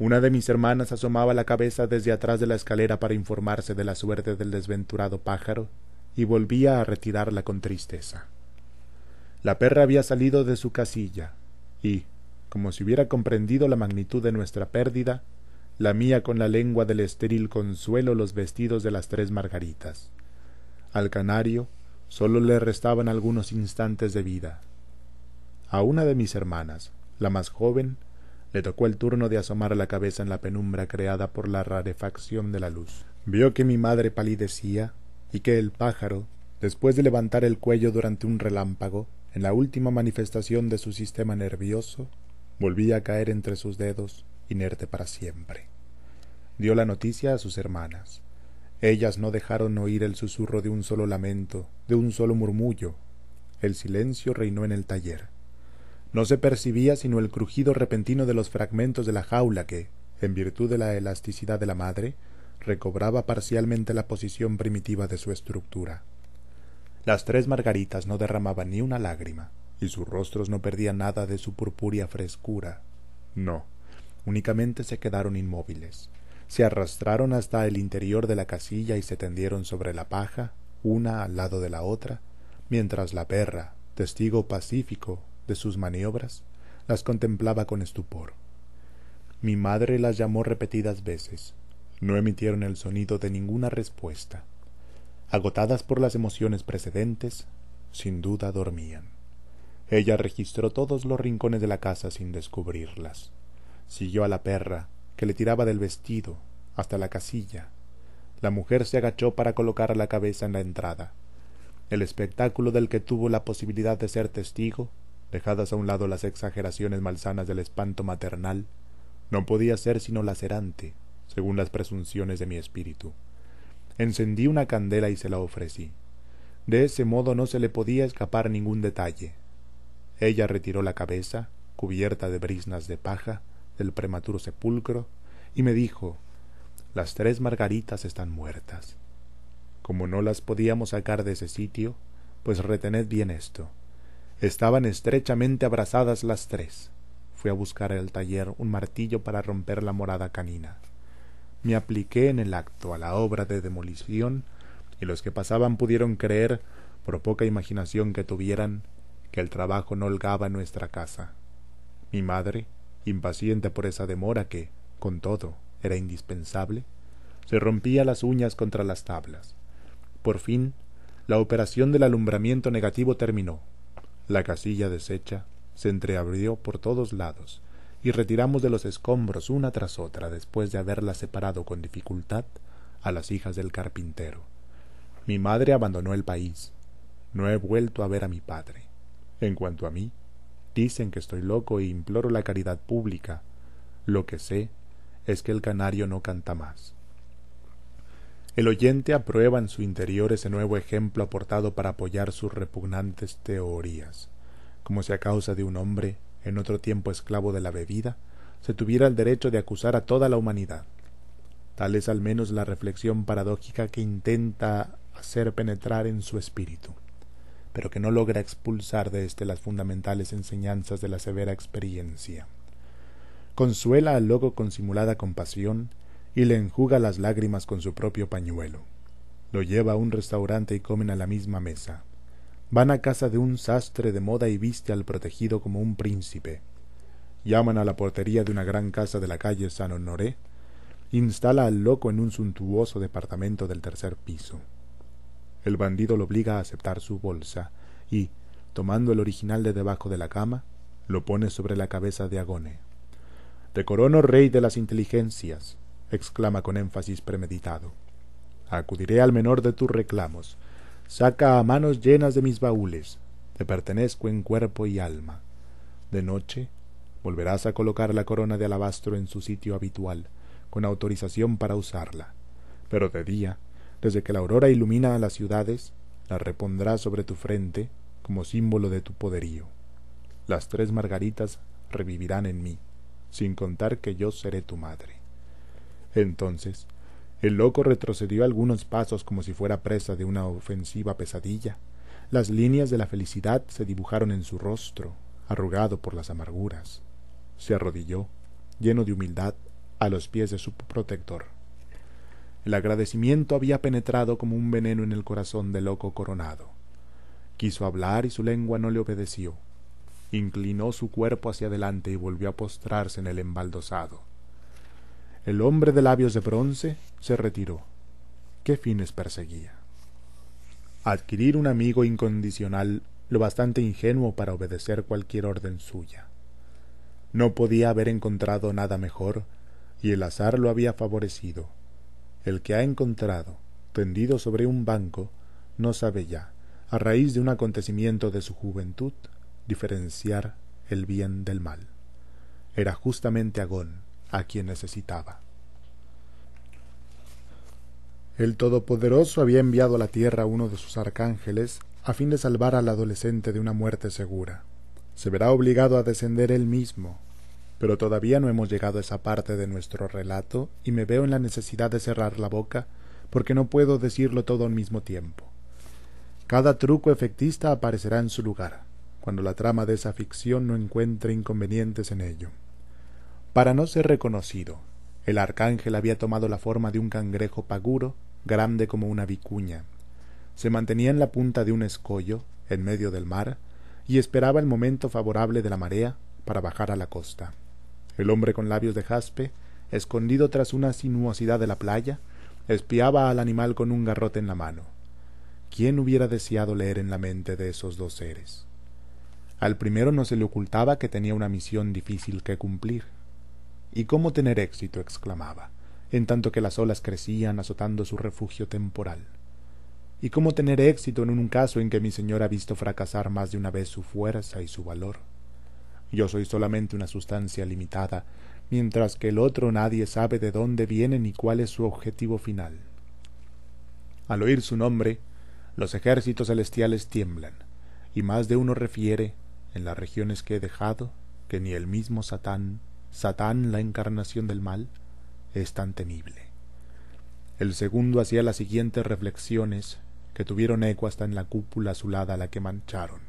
una de mis hermanas asomaba la cabeza desde atrás de la escalera para informarse de la suerte del desventurado pájaro, y volvía a retirarla con tristeza. La perra había salido de su casilla, y, como si hubiera comprendido la magnitud de nuestra pérdida, lamía con la lengua del estéril consuelo los vestidos de las tres margaritas. Al canario sólo le restaban algunos instantes de vida. A una de mis hermanas, la más joven, le tocó el turno de asomar la cabeza en la penumbra creada por la rarefacción de la luz. Vio que mi madre palidecía y que el pájaro, después de levantar el cuello durante un relámpago, en la última manifestación de su sistema nervioso, volvía a caer entre sus dedos, inerte para siempre. Dio la noticia a sus hermanas. Ellas no dejaron oír el susurro de un solo lamento, de un solo murmullo. El silencio reinó en el taller. No se percibía sino el crujido repentino de los fragmentos de la jaula que, en virtud de la elasticidad de la madre, recobraba parcialmente la posición primitiva de su estructura. Las tres margaritas no derramaban ni una lágrima, y sus rostros no perdían nada de su purpúrea frescura. No, únicamente se quedaron inmóviles. Se arrastraron hasta el interior de la casilla y se tendieron sobre la paja, una al lado de la otra, mientras la perra, testigo pacífico de sus maniobras, las contemplaba con estupor. Mi madre las llamó repetidas veces. No emitieron el sonido de ninguna respuesta. Agotadas por las emociones precedentes, sin duda dormían. Ella registró todos los rincones de la casa sin descubrirlas. Siguió a la perra, que le tiraba del vestido, hasta la casilla. La mujer se agachó para colocar la cabeza en la entrada. El espectáculo del que tuvo la posibilidad de ser testigo dejadas a un lado las exageraciones malsanas del espanto maternal, no podía ser sino lacerante, según las presunciones de mi espíritu. Encendí una candela y se la ofrecí. De ese modo no se le podía escapar ningún detalle. Ella retiró la cabeza, cubierta de brisnas de paja, del prematuro sepulcro, y me dijo Las tres margaritas están muertas. Como no las podíamos sacar de ese sitio, pues retened bien esto. Estaban estrechamente abrazadas las tres. Fui a buscar al taller un martillo para romper la morada canina. Me apliqué en el acto a la obra de demolición y los que pasaban pudieron creer, por poca imaginación que tuvieran, que el trabajo no holgaba nuestra casa. Mi madre, impaciente por esa demora que, con todo, era indispensable, se rompía las uñas contra las tablas. Por fin, la operación del alumbramiento negativo terminó. La casilla deshecha se entreabrió por todos lados, y retiramos de los escombros una tras otra después de haberla separado con dificultad a las hijas del carpintero. Mi madre abandonó el país. No he vuelto a ver a mi padre. En cuanto a mí, dicen que estoy loco e imploro la caridad pública. Lo que sé es que el canario no canta más. El oyente aprueba en su interior ese nuevo ejemplo aportado para apoyar sus repugnantes teorías, como si a causa de un hombre, en otro tiempo esclavo de la bebida, se tuviera el derecho de acusar a toda la humanidad. Tal es al menos la reflexión paradójica que intenta hacer penetrar en su espíritu, pero que no logra expulsar de éste las fundamentales enseñanzas de la severa experiencia. Consuela al loco con simulada compasión y le enjuga las lágrimas con su propio pañuelo. Lo lleva a un restaurante y comen a la misma mesa. Van a casa de un sastre de moda y viste al protegido como un príncipe. Llaman a la portería de una gran casa de la calle San Honoré. Instala al loco en un suntuoso departamento del tercer piso. El bandido lo obliga a aceptar su bolsa y, tomando el original de debajo de la cama, lo pone sobre la cabeza de Agone. Te corono rey de las inteligencias, exclama con énfasis premeditado. Acudiré al menor de tus reclamos. Saca a manos llenas de mis baúles. Te pertenezco en cuerpo y alma. De noche volverás a colocar la corona de alabastro en su sitio habitual, con autorización para usarla. Pero de día, desde que la aurora ilumina a las ciudades, la repondrás sobre tu frente como símbolo de tu poderío. Las tres margaritas revivirán en mí, sin contar que yo seré tu madre. Entonces, el loco retrocedió algunos pasos como si fuera presa de una ofensiva pesadilla. Las líneas de la felicidad se dibujaron en su rostro, arrugado por las amarguras. Se arrodilló, lleno de humildad, a los pies de su protector. El agradecimiento había penetrado como un veneno en el corazón del loco coronado. Quiso hablar y su lengua no le obedeció. Inclinó su cuerpo hacia adelante y volvió a postrarse en el embaldosado. El hombre de labios de bronce se retiró. ¿Qué fines perseguía? Adquirir un amigo incondicional lo bastante ingenuo para obedecer cualquier orden suya. No podía haber encontrado nada mejor, y el azar lo había favorecido. El que ha encontrado, tendido sobre un banco, no sabe ya, a raíz de un acontecimiento de su juventud, diferenciar el bien del mal. Era justamente Agón, a quien necesitaba. El Todopoderoso había enviado a la tierra uno de sus arcángeles a fin de salvar al adolescente de una muerte segura. Se verá obligado a descender él mismo, pero todavía no hemos llegado a esa parte de nuestro relato y me veo en la necesidad de cerrar la boca porque no puedo decirlo todo al mismo tiempo. Cada truco efectista aparecerá en su lugar, cuando la trama de esa ficción no encuentre inconvenientes en ello. Para no ser reconocido, el arcángel había tomado la forma de un cangrejo paguro, grande como una vicuña. Se mantenía en la punta de un escollo, en medio del mar, y esperaba el momento favorable de la marea para bajar a la costa. El hombre con labios de jaspe, escondido tras una sinuosidad de la playa, espiaba al animal con un garrote en la mano. ¿Quién hubiera deseado leer en la mente de esos dos seres? Al primero no se le ocultaba que tenía una misión difícil que cumplir. ¿Y cómo tener éxito? exclamaba, en tanto que las olas crecían azotando su refugio temporal. ¿Y cómo tener éxito en un caso en que mi señor ha visto fracasar más de una vez su fuerza y su valor? Yo soy solamente una sustancia limitada, mientras que el otro nadie sabe de dónde viene ni cuál es su objetivo final. Al oír su nombre, los ejércitos celestiales tiemblan, y más de uno refiere, en las regiones que he dejado, que ni el mismo Satán Satán, la encarnación del mal, es tan temible. El segundo hacía las siguientes reflexiones que tuvieron eco hasta en la cúpula azulada a la que mancharon.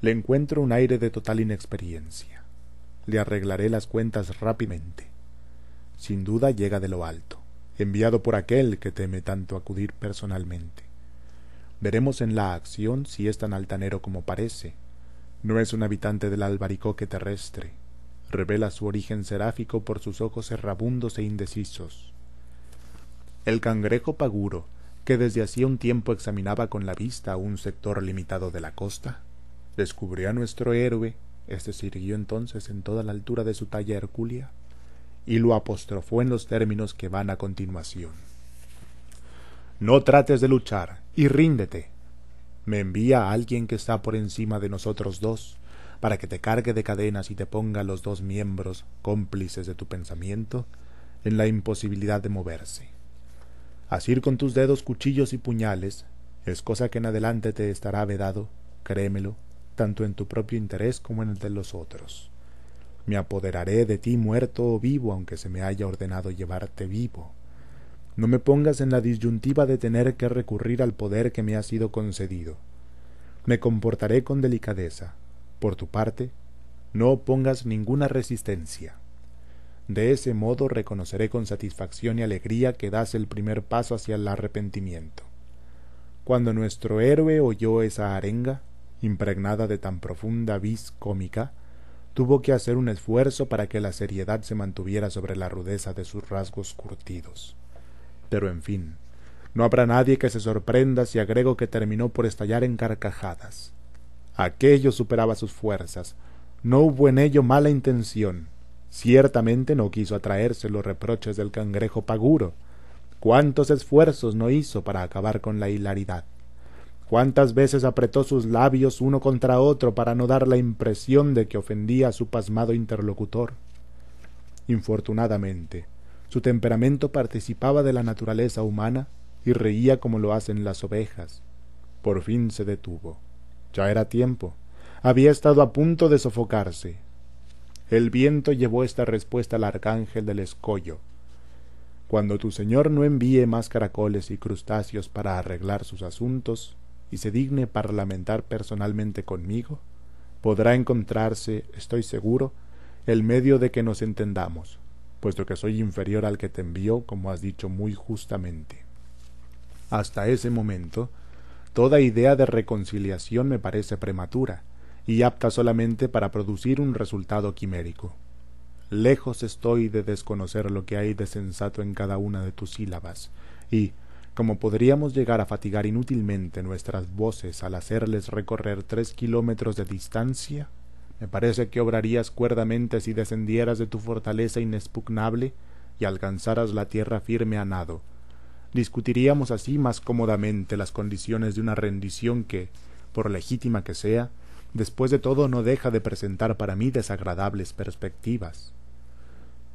Le encuentro un aire de total inexperiencia. Le arreglaré las cuentas rápidamente. Sin duda llega de lo alto, enviado por aquel que teme tanto acudir personalmente. Veremos en la acción si es tan altanero como parece. No es un habitante del albaricoque terrestre, revela su origen seráfico por sus ojos errabundos e indecisos. El cangrejo paguro, que desde hacía un tiempo examinaba con la vista un sector limitado de la costa, descubrió a nuestro héroe, este sirvió entonces en toda la altura de su talla hercúlea, y lo apostrofó en los términos que van a continuación. No trates de luchar y ríndete. Me envía a alguien que está por encima de nosotros dos, para que te cargue de cadenas y te ponga los dos miembros, cómplices de tu pensamiento, en la imposibilidad de moverse. Asir con tus dedos cuchillos y puñales es cosa que en adelante te estará vedado, créemelo, tanto en tu propio interés como en el de los otros. Me apoderaré de ti muerto o vivo, aunque se me haya ordenado llevarte vivo. No me pongas en la disyuntiva de tener que recurrir al poder que me ha sido concedido. Me comportaré con delicadeza, por tu parte, no opongas ninguna resistencia. De ese modo reconoceré con satisfacción y alegría que das el primer paso hacia el arrepentimiento. Cuando nuestro héroe oyó esa arenga, impregnada de tan profunda vis cómica, tuvo que hacer un esfuerzo para que la seriedad se mantuviera sobre la rudeza de sus rasgos curtidos. Pero en fin, no habrá nadie que se sorprenda si agrego que terminó por estallar en carcajadas aquello superaba sus fuerzas. No hubo en ello mala intención. Ciertamente no quiso atraerse los reproches del cangrejo paguro. Cuántos esfuerzos no hizo para acabar con la hilaridad. Cuántas veces apretó sus labios uno contra otro para no dar la impresión de que ofendía a su pasmado interlocutor. Infortunadamente, su temperamento participaba de la naturaleza humana y reía como lo hacen las ovejas. Por fin se detuvo. Ya era tiempo. Había estado a punto de sofocarse. El viento llevó esta respuesta al arcángel del escollo. Cuando tu señor no envíe más caracoles y crustáceos para arreglar sus asuntos, y se digne parlamentar personalmente conmigo, podrá encontrarse, estoy seguro, el medio de que nos entendamos, puesto que soy inferior al que te envió, como has dicho muy justamente. Hasta ese momento, Toda idea de reconciliación me parece prematura y apta solamente para producir un resultado quimérico. Lejos estoy de desconocer lo que hay de sensato en cada una de tus sílabas, y, como podríamos llegar a fatigar inútilmente nuestras voces al hacerles recorrer tres kilómetros de distancia, me parece que obrarías cuerdamente si descendieras de tu fortaleza inexpugnable y alcanzaras la tierra firme a nado, discutiríamos así más cómodamente las condiciones de una rendición que, por legítima que sea, después de todo no deja de presentar para mí desagradables perspectivas.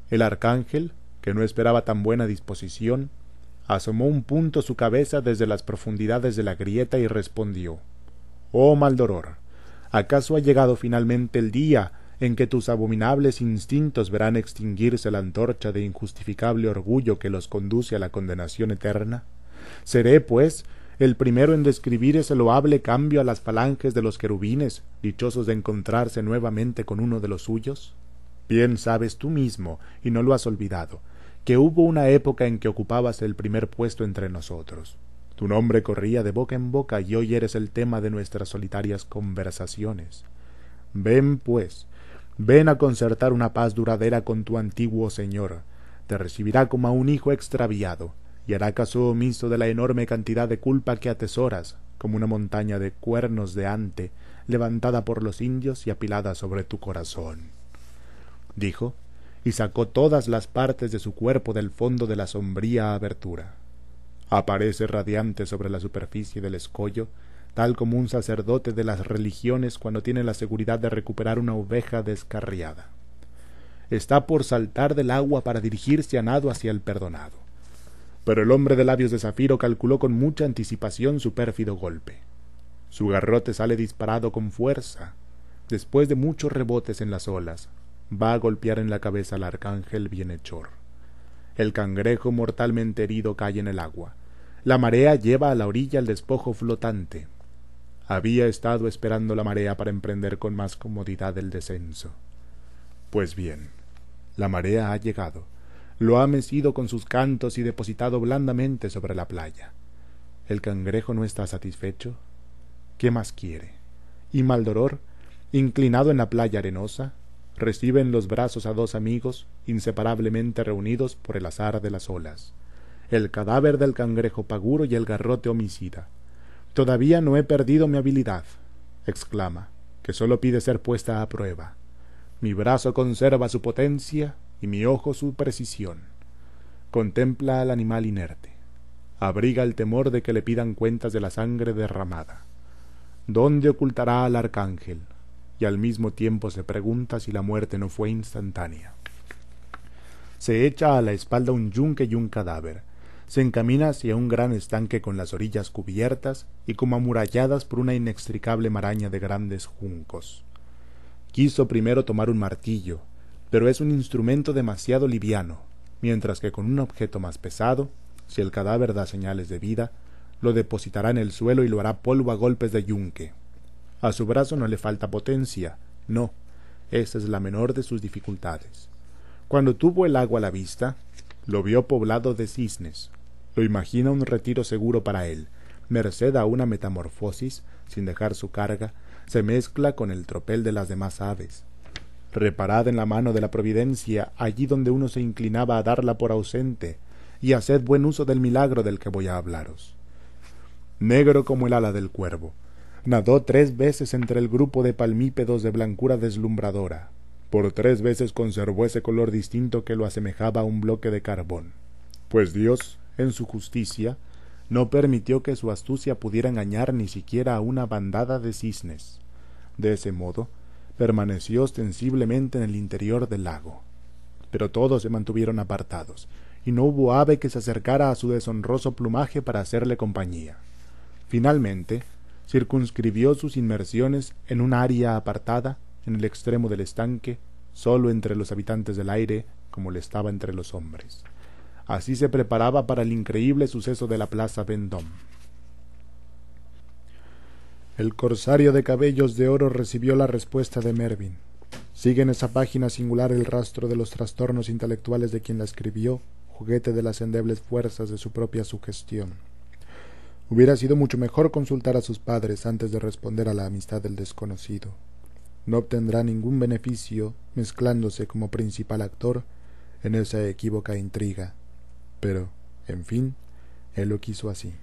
El arcángel, que no esperaba tan buena disposición, asomó un punto su cabeza desde las profundidades de la grieta y respondió Oh maldoror! ¿Acaso ha llegado finalmente el día en que tus abominables instintos verán extinguirse la antorcha de injustificable orgullo que los conduce a la condenación eterna? Seré, pues, el primero en describir ese loable cambio a las falanges de los querubines, dichosos de encontrarse nuevamente con uno de los suyos? Bien sabes tú mismo, y no lo has olvidado, que hubo una época en que ocupabas el primer puesto entre nosotros. Tu nombre corría de boca en boca y hoy eres el tema de nuestras solitarias conversaciones. Ven, pues, Ven a concertar una paz duradera con tu antiguo señor. Te recibirá como a un hijo extraviado, y hará caso omiso de la enorme cantidad de culpa que atesoras, como una montaña de cuernos de ante, levantada por los indios y apilada sobre tu corazón. Dijo, y sacó todas las partes de su cuerpo del fondo de la sombría abertura. Aparece radiante sobre la superficie del escollo tal como un sacerdote de las religiones cuando tiene la seguridad de recuperar una oveja descarriada. Está por saltar del agua para dirigirse a nado hacia el perdonado. Pero el hombre de labios de zafiro calculó con mucha anticipación su pérfido golpe. Su garrote sale disparado con fuerza. Después de muchos rebotes en las olas, va a golpear en la cabeza al arcángel bienhechor. El cangrejo mortalmente herido cae en el agua. La marea lleva a la orilla el despojo flotante, había estado esperando la marea para emprender con más comodidad el descenso. Pues bien, la marea ha llegado, lo ha mecido con sus cantos y depositado blandamente sobre la playa. El cangrejo no está satisfecho. ¿Qué más quiere? Y Maldoror, inclinado en la playa arenosa, recibe en los brazos a dos amigos inseparablemente reunidos por el azar de las olas, el cadáver del cangrejo paguro y el garrote homicida. Todavía no he perdido mi habilidad, exclama, que sólo pide ser puesta a prueba. Mi brazo conserva su potencia y mi ojo su precisión. Contempla al animal inerte. Abriga el temor de que le pidan cuentas de la sangre derramada. ¿Dónde ocultará al arcángel? Y al mismo tiempo se pregunta si la muerte no fue instantánea. Se echa a la espalda un yunque y un cadáver, se encamina hacia un gran estanque con las orillas cubiertas y como amuralladas por una inextricable maraña de grandes juncos. Quiso primero tomar un martillo, pero es un instrumento demasiado liviano, mientras que con un objeto más pesado, si el cadáver da señales de vida, lo depositará en el suelo y lo hará polvo a golpes de yunque. A su brazo no le falta potencia, no, esa es la menor de sus dificultades. Cuando tuvo el agua a la vista, lo vio poblado de cisnes. Lo imagina un retiro seguro para él, merced a una metamorfosis, sin dejar su carga, se mezcla con el tropel de las demás aves. Reparad en la mano de la providencia, allí donde uno se inclinaba a darla por ausente, y haced buen uso del milagro del que voy a hablaros. Negro como el ala del cuervo, nadó tres veces entre el grupo de palmípedos de blancura deslumbradora, por tres veces conservó ese color distinto que lo asemejaba a un bloque de carbón, pues Dios, en su justicia, no permitió que su astucia pudiera engañar ni siquiera a una bandada de cisnes. De ese modo, permaneció ostensiblemente en el interior del lago. Pero todos se mantuvieron apartados, y no hubo ave que se acercara a su deshonroso plumaje para hacerle compañía. Finalmente, circunscribió sus inmersiones en un área apartada en el extremo del estanque, solo entre los habitantes del aire, como le estaba entre los hombres. Así se preparaba para el increíble suceso de la plaza Vendôme. El corsario de cabellos de oro recibió la respuesta de Mervyn. Sigue en esa página singular el rastro de los trastornos intelectuales de quien la escribió, juguete de las endebles fuerzas de su propia sugestión. Hubiera sido mucho mejor consultar a sus padres antes de responder a la amistad del desconocido no obtendrá ningún beneficio mezclándose como principal actor en esa equívoca intriga. Pero, en fin, él lo quiso así.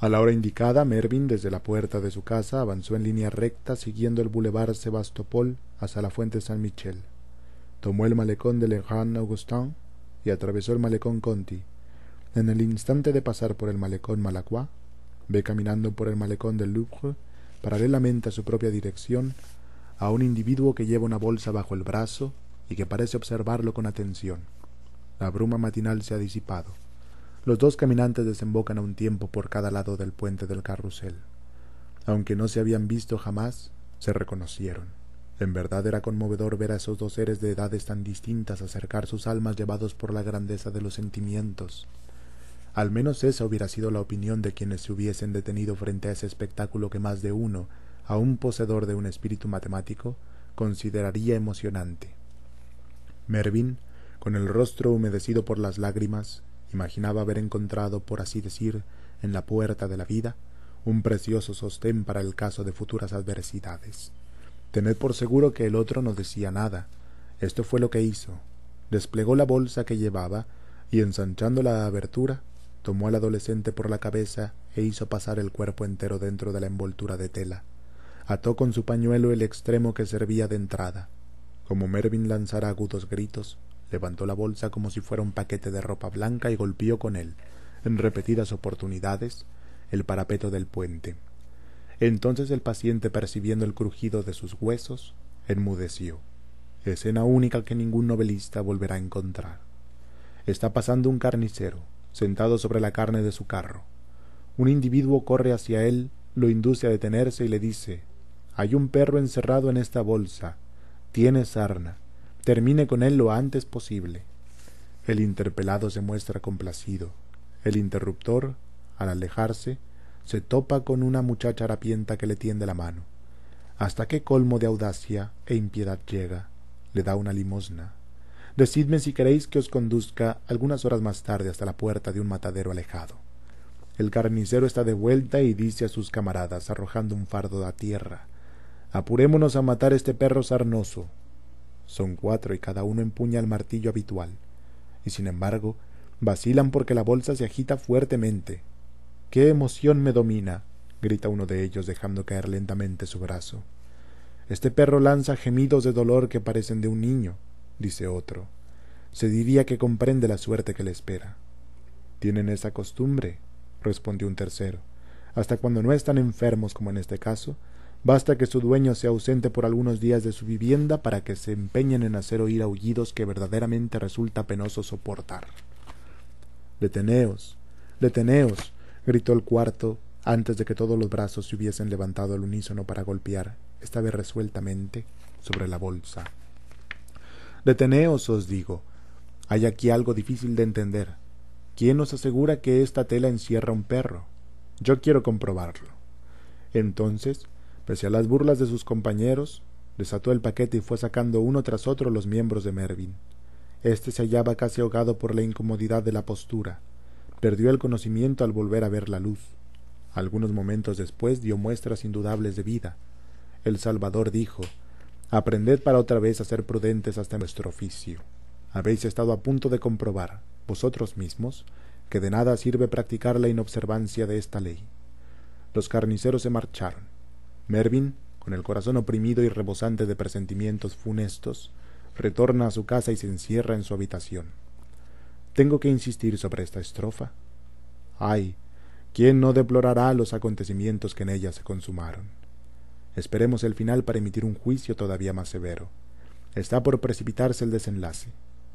A la hora indicada, Mervyn, desde la puerta de su casa, avanzó en línea recta siguiendo el boulevard Sebastopol hasta la fuente San Michel. Tomó el malecón de Le Grand Augustin y atravesó el malecón Conti. En el instante de pasar por el malecón Malacroix, ve caminando por el malecón del Louvre, paralelamente a su propia dirección, a un individuo que lleva una bolsa bajo el brazo y que parece observarlo con atención. La bruma matinal se ha disipado. Los dos caminantes desembocan a un tiempo por cada lado del puente del carrusel. Aunque no se habían visto jamás, se reconocieron. En verdad era conmovedor ver a esos dos seres de edades tan distintas acercar sus almas llevados por la grandeza de los sentimientos. Al menos esa hubiera sido la opinión de quienes se hubiesen detenido frente a ese espectáculo que más de uno a un poseedor de un espíritu matemático consideraría emocionante. Mervyn, con el rostro humedecido por las lágrimas, imaginaba haber encontrado, por así decir, en la puerta de la vida, un precioso sostén para el caso de futuras adversidades. Tened por seguro que el otro no decía nada. Esto fue lo que hizo. Desplegó la bolsa que llevaba y, ensanchando la abertura, tomó al adolescente por la cabeza e hizo pasar el cuerpo entero dentro de la envoltura de tela ató con su pañuelo el extremo que servía de entrada. Como Mervyn lanzara agudos gritos, levantó la bolsa como si fuera un paquete de ropa blanca y golpeó con él, en repetidas oportunidades, el parapeto del puente. Entonces el paciente, percibiendo el crujido de sus huesos, enmudeció. Escena única que ningún novelista volverá a encontrar. Está pasando un carnicero, sentado sobre la carne de su carro. Un individuo corre hacia él, lo induce a detenerse y le dice hay un perro encerrado en esta bolsa. Tiene sarna. Termine con él lo antes posible. El interpelado se muestra complacido. El interruptor, al alejarse, se topa con una muchacha harapienta que le tiende la mano. ¿Hasta qué colmo de audacia e impiedad llega? Le da una limosna. Decidme si queréis que os conduzca algunas horas más tarde hasta la puerta de un matadero alejado. El carnicero está de vuelta y dice a sus camaradas, arrojando un fardo a tierra Apurémonos a matar este perro sarnoso. Son cuatro y cada uno empuña el martillo habitual, y sin embargo, vacilan porque la bolsa se agita fuertemente. ¡Qué emoción me domina! grita uno de ellos dejando caer lentamente su brazo. Este perro lanza gemidos de dolor que parecen de un niño, dice otro. Se diría que comprende la suerte que le espera. Tienen esa costumbre, respondió un tercero, hasta cuando no están enfermos como en este caso, Basta que su dueño sea ausente por algunos días de su vivienda para que se empeñen en hacer oír aullidos que verdaderamente resulta penoso soportar. Deteneos, deteneos, gritó el cuarto antes de que todos los brazos se hubiesen levantado al unísono para golpear, esta vez resueltamente, sobre la bolsa. Deteneos, os digo. Hay aquí algo difícil de entender. ¿Quién os asegura que esta tela encierra un perro? Yo quiero comprobarlo. Entonces, Pese a las burlas de sus compañeros, desató el paquete y fue sacando uno tras otro los miembros de Mervyn. Este se hallaba casi ahogado por la incomodidad de la postura. Perdió el conocimiento al volver a ver la luz. Algunos momentos después dio muestras indudables de vida. El Salvador dijo Aprended para otra vez a ser prudentes hasta nuestro oficio. Habéis estado a punto de comprobar, vosotros mismos, que de nada sirve practicar la inobservancia de esta ley. Los carniceros se marcharon. Mervyn, con el corazón oprimido y rebosante de presentimientos funestos, retorna a su casa y se encierra en su habitación. Tengo que insistir sobre esta estrofa. Ay, ¿quién no deplorará los acontecimientos que en ella se consumaron? Esperemos el final para emitir un juicio todavía más severo. Está por precipitarse el desenlace,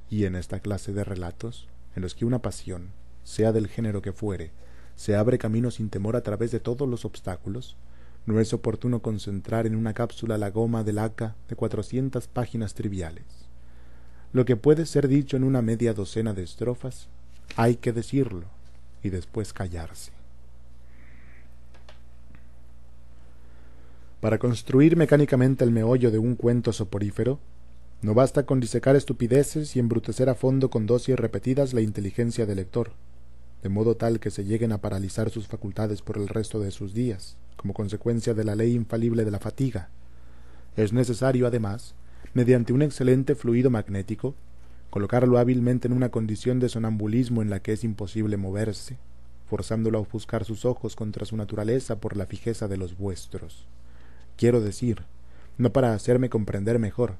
y en esta clase de relatos, en los que una pasión, sea del género que fuere, se abre camino sin temor a través de todos los obstáculos, no es oportuno concentrar en una cápsula la goma de laca de cuatrocientas páginas triviales. Lo que puede ser dicho en una media docena de estrofas, hay que decirlo y después callarse. Para construir mecánicamente el meollo de un cuento soporífero, no basta con disecar estupideces y embrutecer a fondo con dosis repetidas la inteligencia del lector, de modo tal que se lleguen a paralizar sus facultades por el resto de sus días como consecuencia de la ley infalible de la fatiga. Es necesario, además, mediante un excelente fluido magnético, colocarlo hábilmente en una condición de sonambulismo en la que es imposible moverse, forzándolo a ofuscar sus ojos contra su naturaleza por la fijeza de los vuestros. Quiero decir, no para hacerme comprender mejor,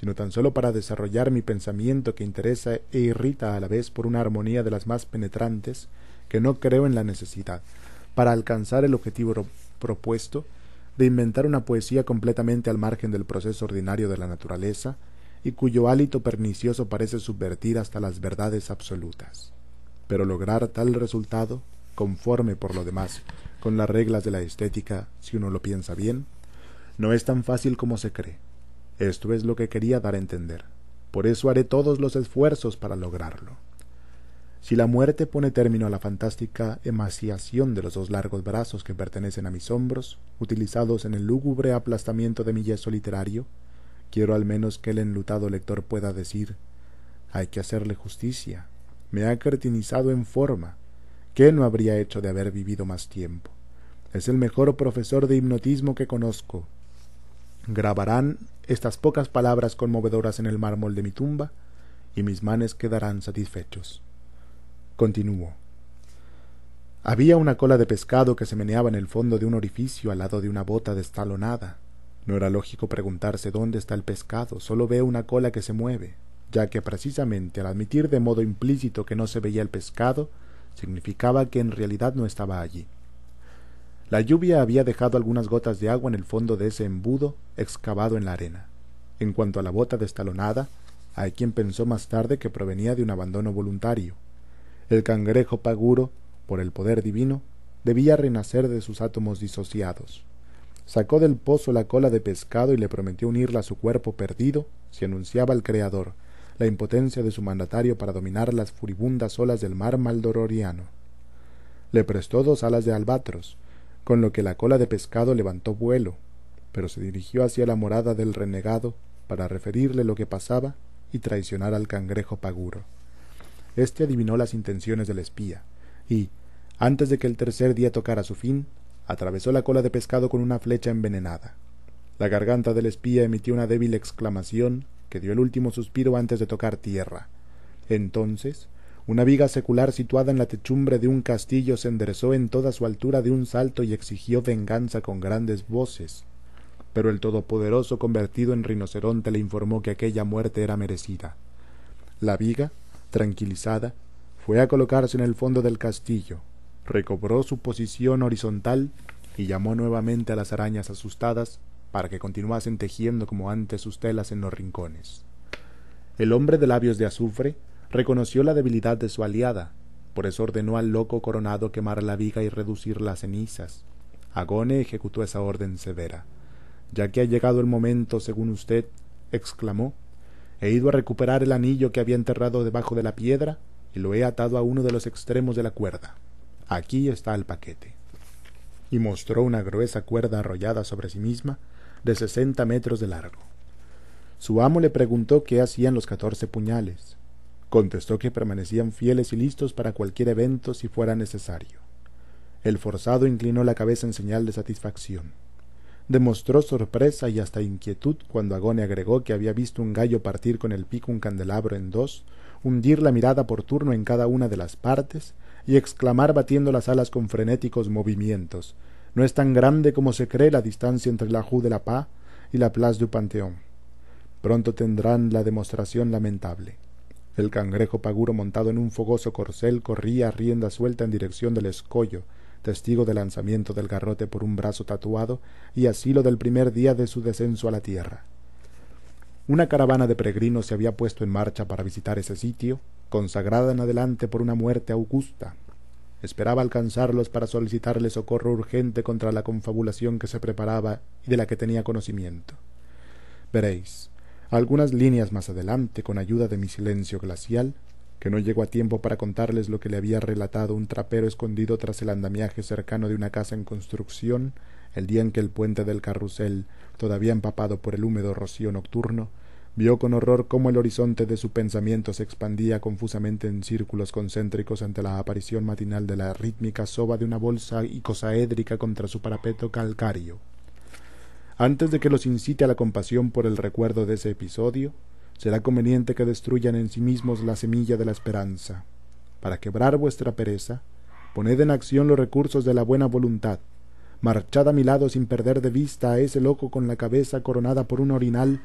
sino tan solo para desarrollar mi pensamiento que interesa e irrita a la vez por una armonía de las más penetrantes, que no creo en la necesidad, para alcanzar el objetivo propuesto de inventar una poesía completamente al margen del proceso ordinario de la naturaleza y cuyo hálito pernicioso parece subvertir hasta las verdades absolutas. Pero lograr tal resultado, conforme por lo demás con las reglas de la estética, si uno lo piensa bien, no es tan fácil como se cree. Esto es lo que quería dar a entender. Por eso haré todos los esfuerzos para lograrlo. Si la muerte pone término a la fantástica emaciación de los dos largos brazos que pertenecen a mis hombros, utilizados en el lúgubre aplastamiento de mi yeso literario, quiero al menos que el enlutado lector pueda decir hay que hacerle justicia. Me ha cretinizado en forma. ¿Qué no habría hecho de haber vivido más tiempo? Es el mejor profesor de hipnotismo que conozco. Grabarán estas pocas palabras conmovedoras en el mármol de mi tumba, y mis manes quedarán satisfechos. Continuó. Había una cola de pescado que se meneaba en el fondo de un orificio al lado de una bota destalonada. No era lógico preguntarse dónde está el pescado, solo veo una cola que se mueve, ya que precisamente al admitir de modo implícito que no se veía el pescado, significaba que en realidad no estaba allí. La lluvia había dejado algunas gotas de agua en el fondo de ese embudo excavado en la arena. En cuanto a la bota destalonada, hay quien pensó más tarde que provenía de un abandono voluntario, el cangrejo paguro, por el poder divino, debía renacer de sus átomos disociados. Sacó del pozo la cola de pescado y le prometió unirla a su cuerpo perdido si anunciaba al Creador la impotencia de su mandatario para dominar las furibundas olas del mar maldororiano. Le prestó dos alas de albatros, con lo que la cola de pescado levantó vuelo, pero se dirigió hacia la morada del renegado para referirle lo que pasaba y traicionar al cangrejo paguro. Este adivinó las intenciones del espía, y, antes de que el tercer día tocara su fin, atravesó la cola de pescado con una flecha envenenada. La garganta del espía emitió una débil exclamación que dio el último suspiro antes de tocar tierra. Entonces, una viga secular situada en la techumbre de un castillo se enderezó en toda su altura de un salto y exigió venganza con grandes voces. Pero el Todopoderoso convertido en rinoceronte le informó que aquella muerte era merecida. La viga, Tranquilizada, fue a colocarse en el fondo del castillo, recobró su posición horizontal y llamó nuevamente a las arañas asustadas para que continuasen tejiendo como antes sus telas en los rincones. El hombre de labios de azufre reconoció la debilidad de su aliada, por eso ordenó al loco coronado quemar la viga y reducir las cenizas. Agone ejecutó esa orden severa. Ya que ha llegado el momento, según usted, exclamó, He ido a recuperar el anillo que había enterrado debajo de la piedra y lo he atado a uno de los extremos de la cuerda. Aquí está el paquete. Y mostró una gruesa cuerda arrollada sobre sí misma de sesenta metros de largo. Su amo le preguntó qué hacían los catorce puñales. Contestó que permanecían fieles y listos para cualquier evento si fuera necesario. El forzado inclinó la cabeza en señal de satisfacción demostró sorpresa y hasta inquietud cuando Agone agregó que había visto un gallo partir con el pico un candelabro en dos, hundir la mirada por turno en cada una de las partes, y exclamar batiendo las alas con frenéticos movimientos. No es tan grande como se cree la distancia entre la Rue de la Paz y la Place du Panteón. Pronto tendrán la demostración lamentable. El cangrejo paguro montado en un fogoso corcel corría a rienda suelta en dirección del escollo, testigo del lanzamiento del garrote por un brazo tatuado y asilo del primer día de su descenso a la tierra. Una caravana de peregrinos se había puesto en marcha para visitar ese sitio, consagrada en adelante por una muerte augusta. Esperaba alcanzarlos para solicitarle socorro urgente contra la confabulación que se preparaba y de la que tenía conocimiento. Veréis, algunas líneas más adelante, con ayuda de mi silencio glacial, que no llegó a tiempo para contarles lo que le había relatado un trapero escondido tras el andamiaje cercano de una casa en construcción el día en que el puente del carrusel, todavía empapado por el húmedo rocío nocturno, vio con horror cómo el horizonte de su pensamiento se expandía confusamente en círculos concéntricos ante la aparición matinal de la rítmica soba de una bolsa icosaédrica contra su parapeto calcario. Antes de que los incite a la compasión por el recuerdo de ese episodio, será conveniente que destruyan en sí mismos la semilla de la esperanza. Para quebrar vuestra pereza, poned en acción los recursos de la buena voluntad. Marchad a mi lado sin perder de vista a ese loco con la cabeza coronada por un orinal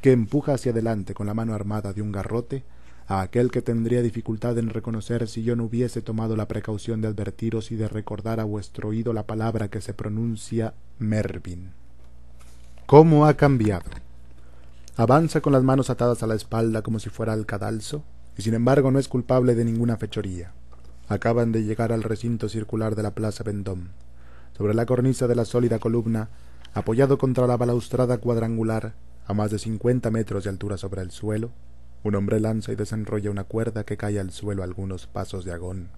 que empuja hacia adelante con la mano armada de un garrote a aquel que tendría dificultad en reconocer si yo no hubiese tomado la precaución de advertiros y de recordar a vuestro oído la palabra que se pronuncia Mervin. ¿Cómo ha cambiado? avanza con las manos atadas a la espalda como si fuera al cadalso, y sin embargo no es culpable de ninguna fechoría. Acaban de llegar al recinto circular de la Plaza Vendôme. Sobre la cornisa de la sólida columna, apoyado contra la balaustrada cuadrangular, a más de cincuenta metros de altura sobre el suelo, un hombre lanza y desenrolla una cuerda que cae al suelo algunos pasos de agón.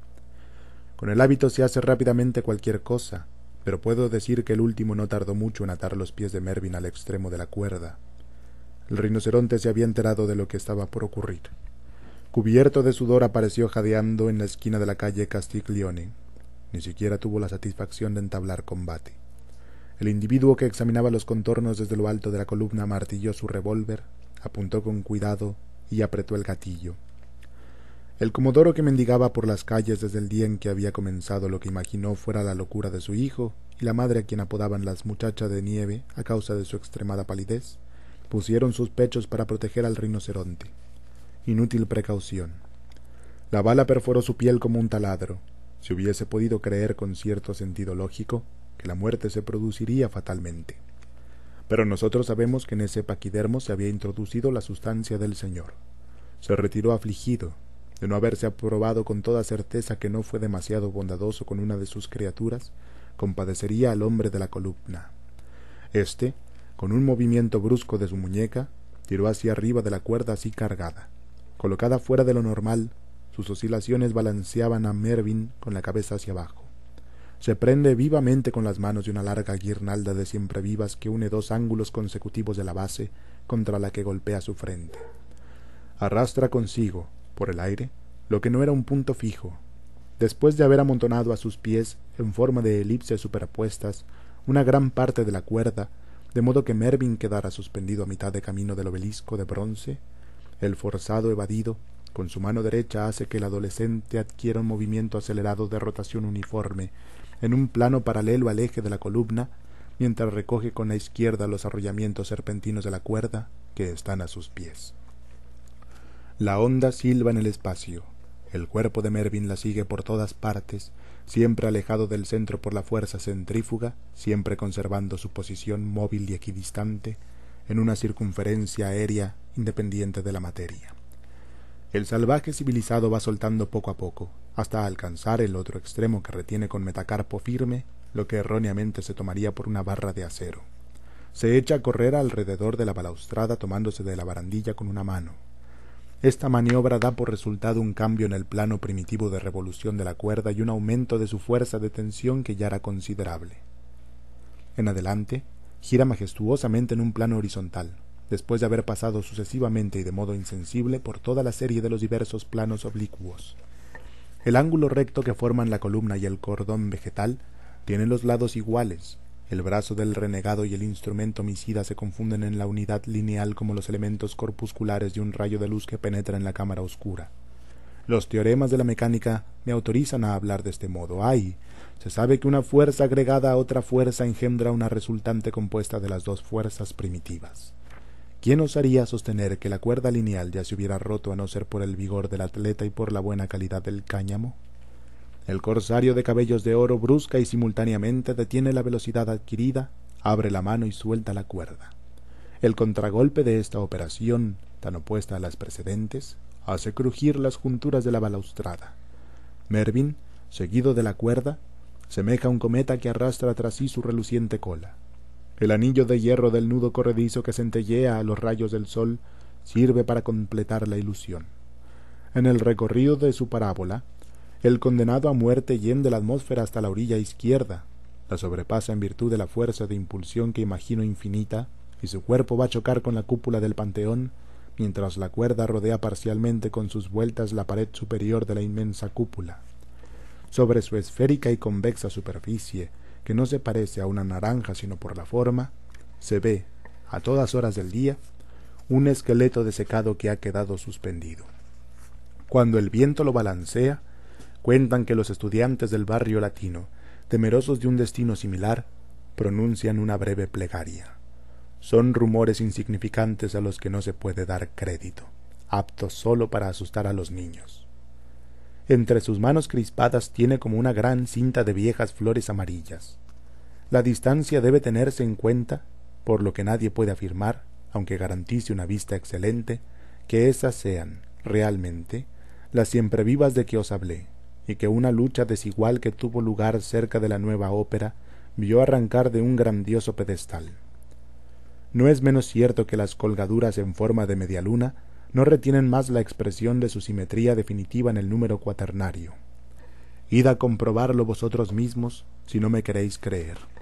Con el hábito se hace rápidamente cualquier cosa, pero puedo decir que el último no tardó mucho en atar los pies de Mervyn al extremo de la cuerda, el rinoceronte se había enterado de lo que estaba por ocurrir. Cubierto de sudor apareció jadeando en la esquina de la calle Castiglione. Ni siquiera tuvo la satisfacción de entablar combate. El individuo que examinaba los contornos desde lo alto de la columna martilló su revólver, apuntó con cuidado y apretó el gatillo. El comodoro que mendigaba por las calles desde el día en que había comenzado lo que imaginó fuera la locura de su hijo y la madre a quien apodaban las muchachas de nieve a causa de su extremada palidez, pusieron sus pechos para proteger al rinoceronte. Inútil precaución. La bala perforó su piel como un taladro. Si hubiese podido creer con cierto sentido lógico que la muerte se produciría fatalmente. Pero nosotros sabemos que en ese paquidermo se había introducido la sustancia del Señor. Se retiró afligido, de no haberse aprobado con toda certeza que no fue demasiado bondadoso con una de sus criaturas, compadecería al hombre de la columna. Este, con un movimiento brusco de su muñeca, tiró hacia arriba de la cuerda así cargada. Colocada fuera de lo normal, sus oscilaciones balanceaban a Mervyn con la cabeza hacia abajo. Se prende vivamente con las manos de una larga guirnalda de siempre vivas que une dos ángulos consecutivos de la base contra la que golpea su frente. Arrastra consigo, por el aire, lo que no era un punto fijo. Después de haber amontonado a sus pies, en forma de elipses superpuestas, una gran parte de la cuerda, de modo que Mervyn quedara suspendido a mitad de camino del obelisco de bronce, el forzado evadido con su mano derecha hace que el adolescente adquiera un movimiento acelerado de rotación uniforme en un plano paralelo al eje de la columna, mientras recoge con la izquierda los arrollamientos serpentinos de la cuerda que están a sus pies. La onda silba en el espacio. El cuerpo de Mervyn la sigue por todas partes, siempre alejado del centro por la fuerza centrífuga, siempre conservando su posición móvil y equidistante en una circunferencia aérea independiente de la materia. El salvaje civilizado va soltando poco a poco, hasta alcanzar el otro extremo que retiene con metacarpo firme lo que erróneamente se tomaría por una barra de acero. Se echa a correr alrededor de la balaustrada tomándose de la barandilla con una mano, esta maniobra da por resultado un cambio en el plano primitivo de revolución de la cuerda y un aumento de su fuerza de tensión que ya era considerable. En adelante, gira majestuosamente en un plano horizontal, después de haber pasado sucesivamente y de modo insensible por toda la serie de los diversos planos oblicuos. El ángulo recto que forman la columna y el cordón vegetal tiene los lados iguales, el brazo del renegado y el instrumento homicida se confunden en la unidad lineal como los elementos corpusculares de un rayo de luz que penetra en la cámara oscura. Los teoremas de la mecánica me autorizan a hablar de este modo. ¡Ay! se sabe que una fuerza agregada a otra fuerza engendra una resultante compuesta de las dos fuerzas primitivas. ¿Quién osaría sostener que la cuerda lineal ya se hubiera roto a no ser por el vigor del atleta y por la buena calidad del cáñamo? El corsario de cabellos de oro brusca y simultáneamente detiene la velocidad adquirida, abre la mano y suelta la cuerda. El contragolpe de esta operación, tan opuesta a las precedentes, hace crujir las junturas de la balaustrada. Mervyn, seguido de la cuerda, semeja un cometa que arrastra tras sí su reluciente cola. El anillo de hierro del nudo corredizo que centellea a los rayos del sol sirve para completar la ilusión. En el recorrido de su parábola, el condenado a muerte yende la atmósfera hasta la orilla izquierda, la sobrepasa en virtud de la fuerza de impulsión que imagino infinita, y su cuerpo va a chocar con la cúpula del Panteón, mientras la cuerda rodea parcialmente con sus vueltas la pared superior de la inmensa cúpula. Sobre su esférica y convexa superficie, que no se parece a una naranja sino por la forma, se ve, a todas horas del día, un esqueleto desecado que ha quedado suspendido. Cuando el viento lo balancea, Cuentan que los estudiantes del barrio latino, temerosos de un destino similar, pronuncian una breve plegaria. Son rumores insignificantes a los que no se puede dar crédito, aptos sólo para asustar a los niños. Entre sus manos crispadas tiene como una gran cinta de viejas flores amarillas. La distancia debe tenerse en cuenta, por lo que nadie puede afirmar, aunque garantice una vista excelente, que esas sean, realmente, las siempre vivas de que os hablé, y que una lucha desigual que tuvo lugar cerca de la nueva ópera vio arrancar de un grandioso pedestal. No es menos cierto que las colgaduras en forma de media luna no retienen más la expresión de su simetría definitiva en el número cuaternario. Id a comprobarlo vosotros mismos si no me queréis creer.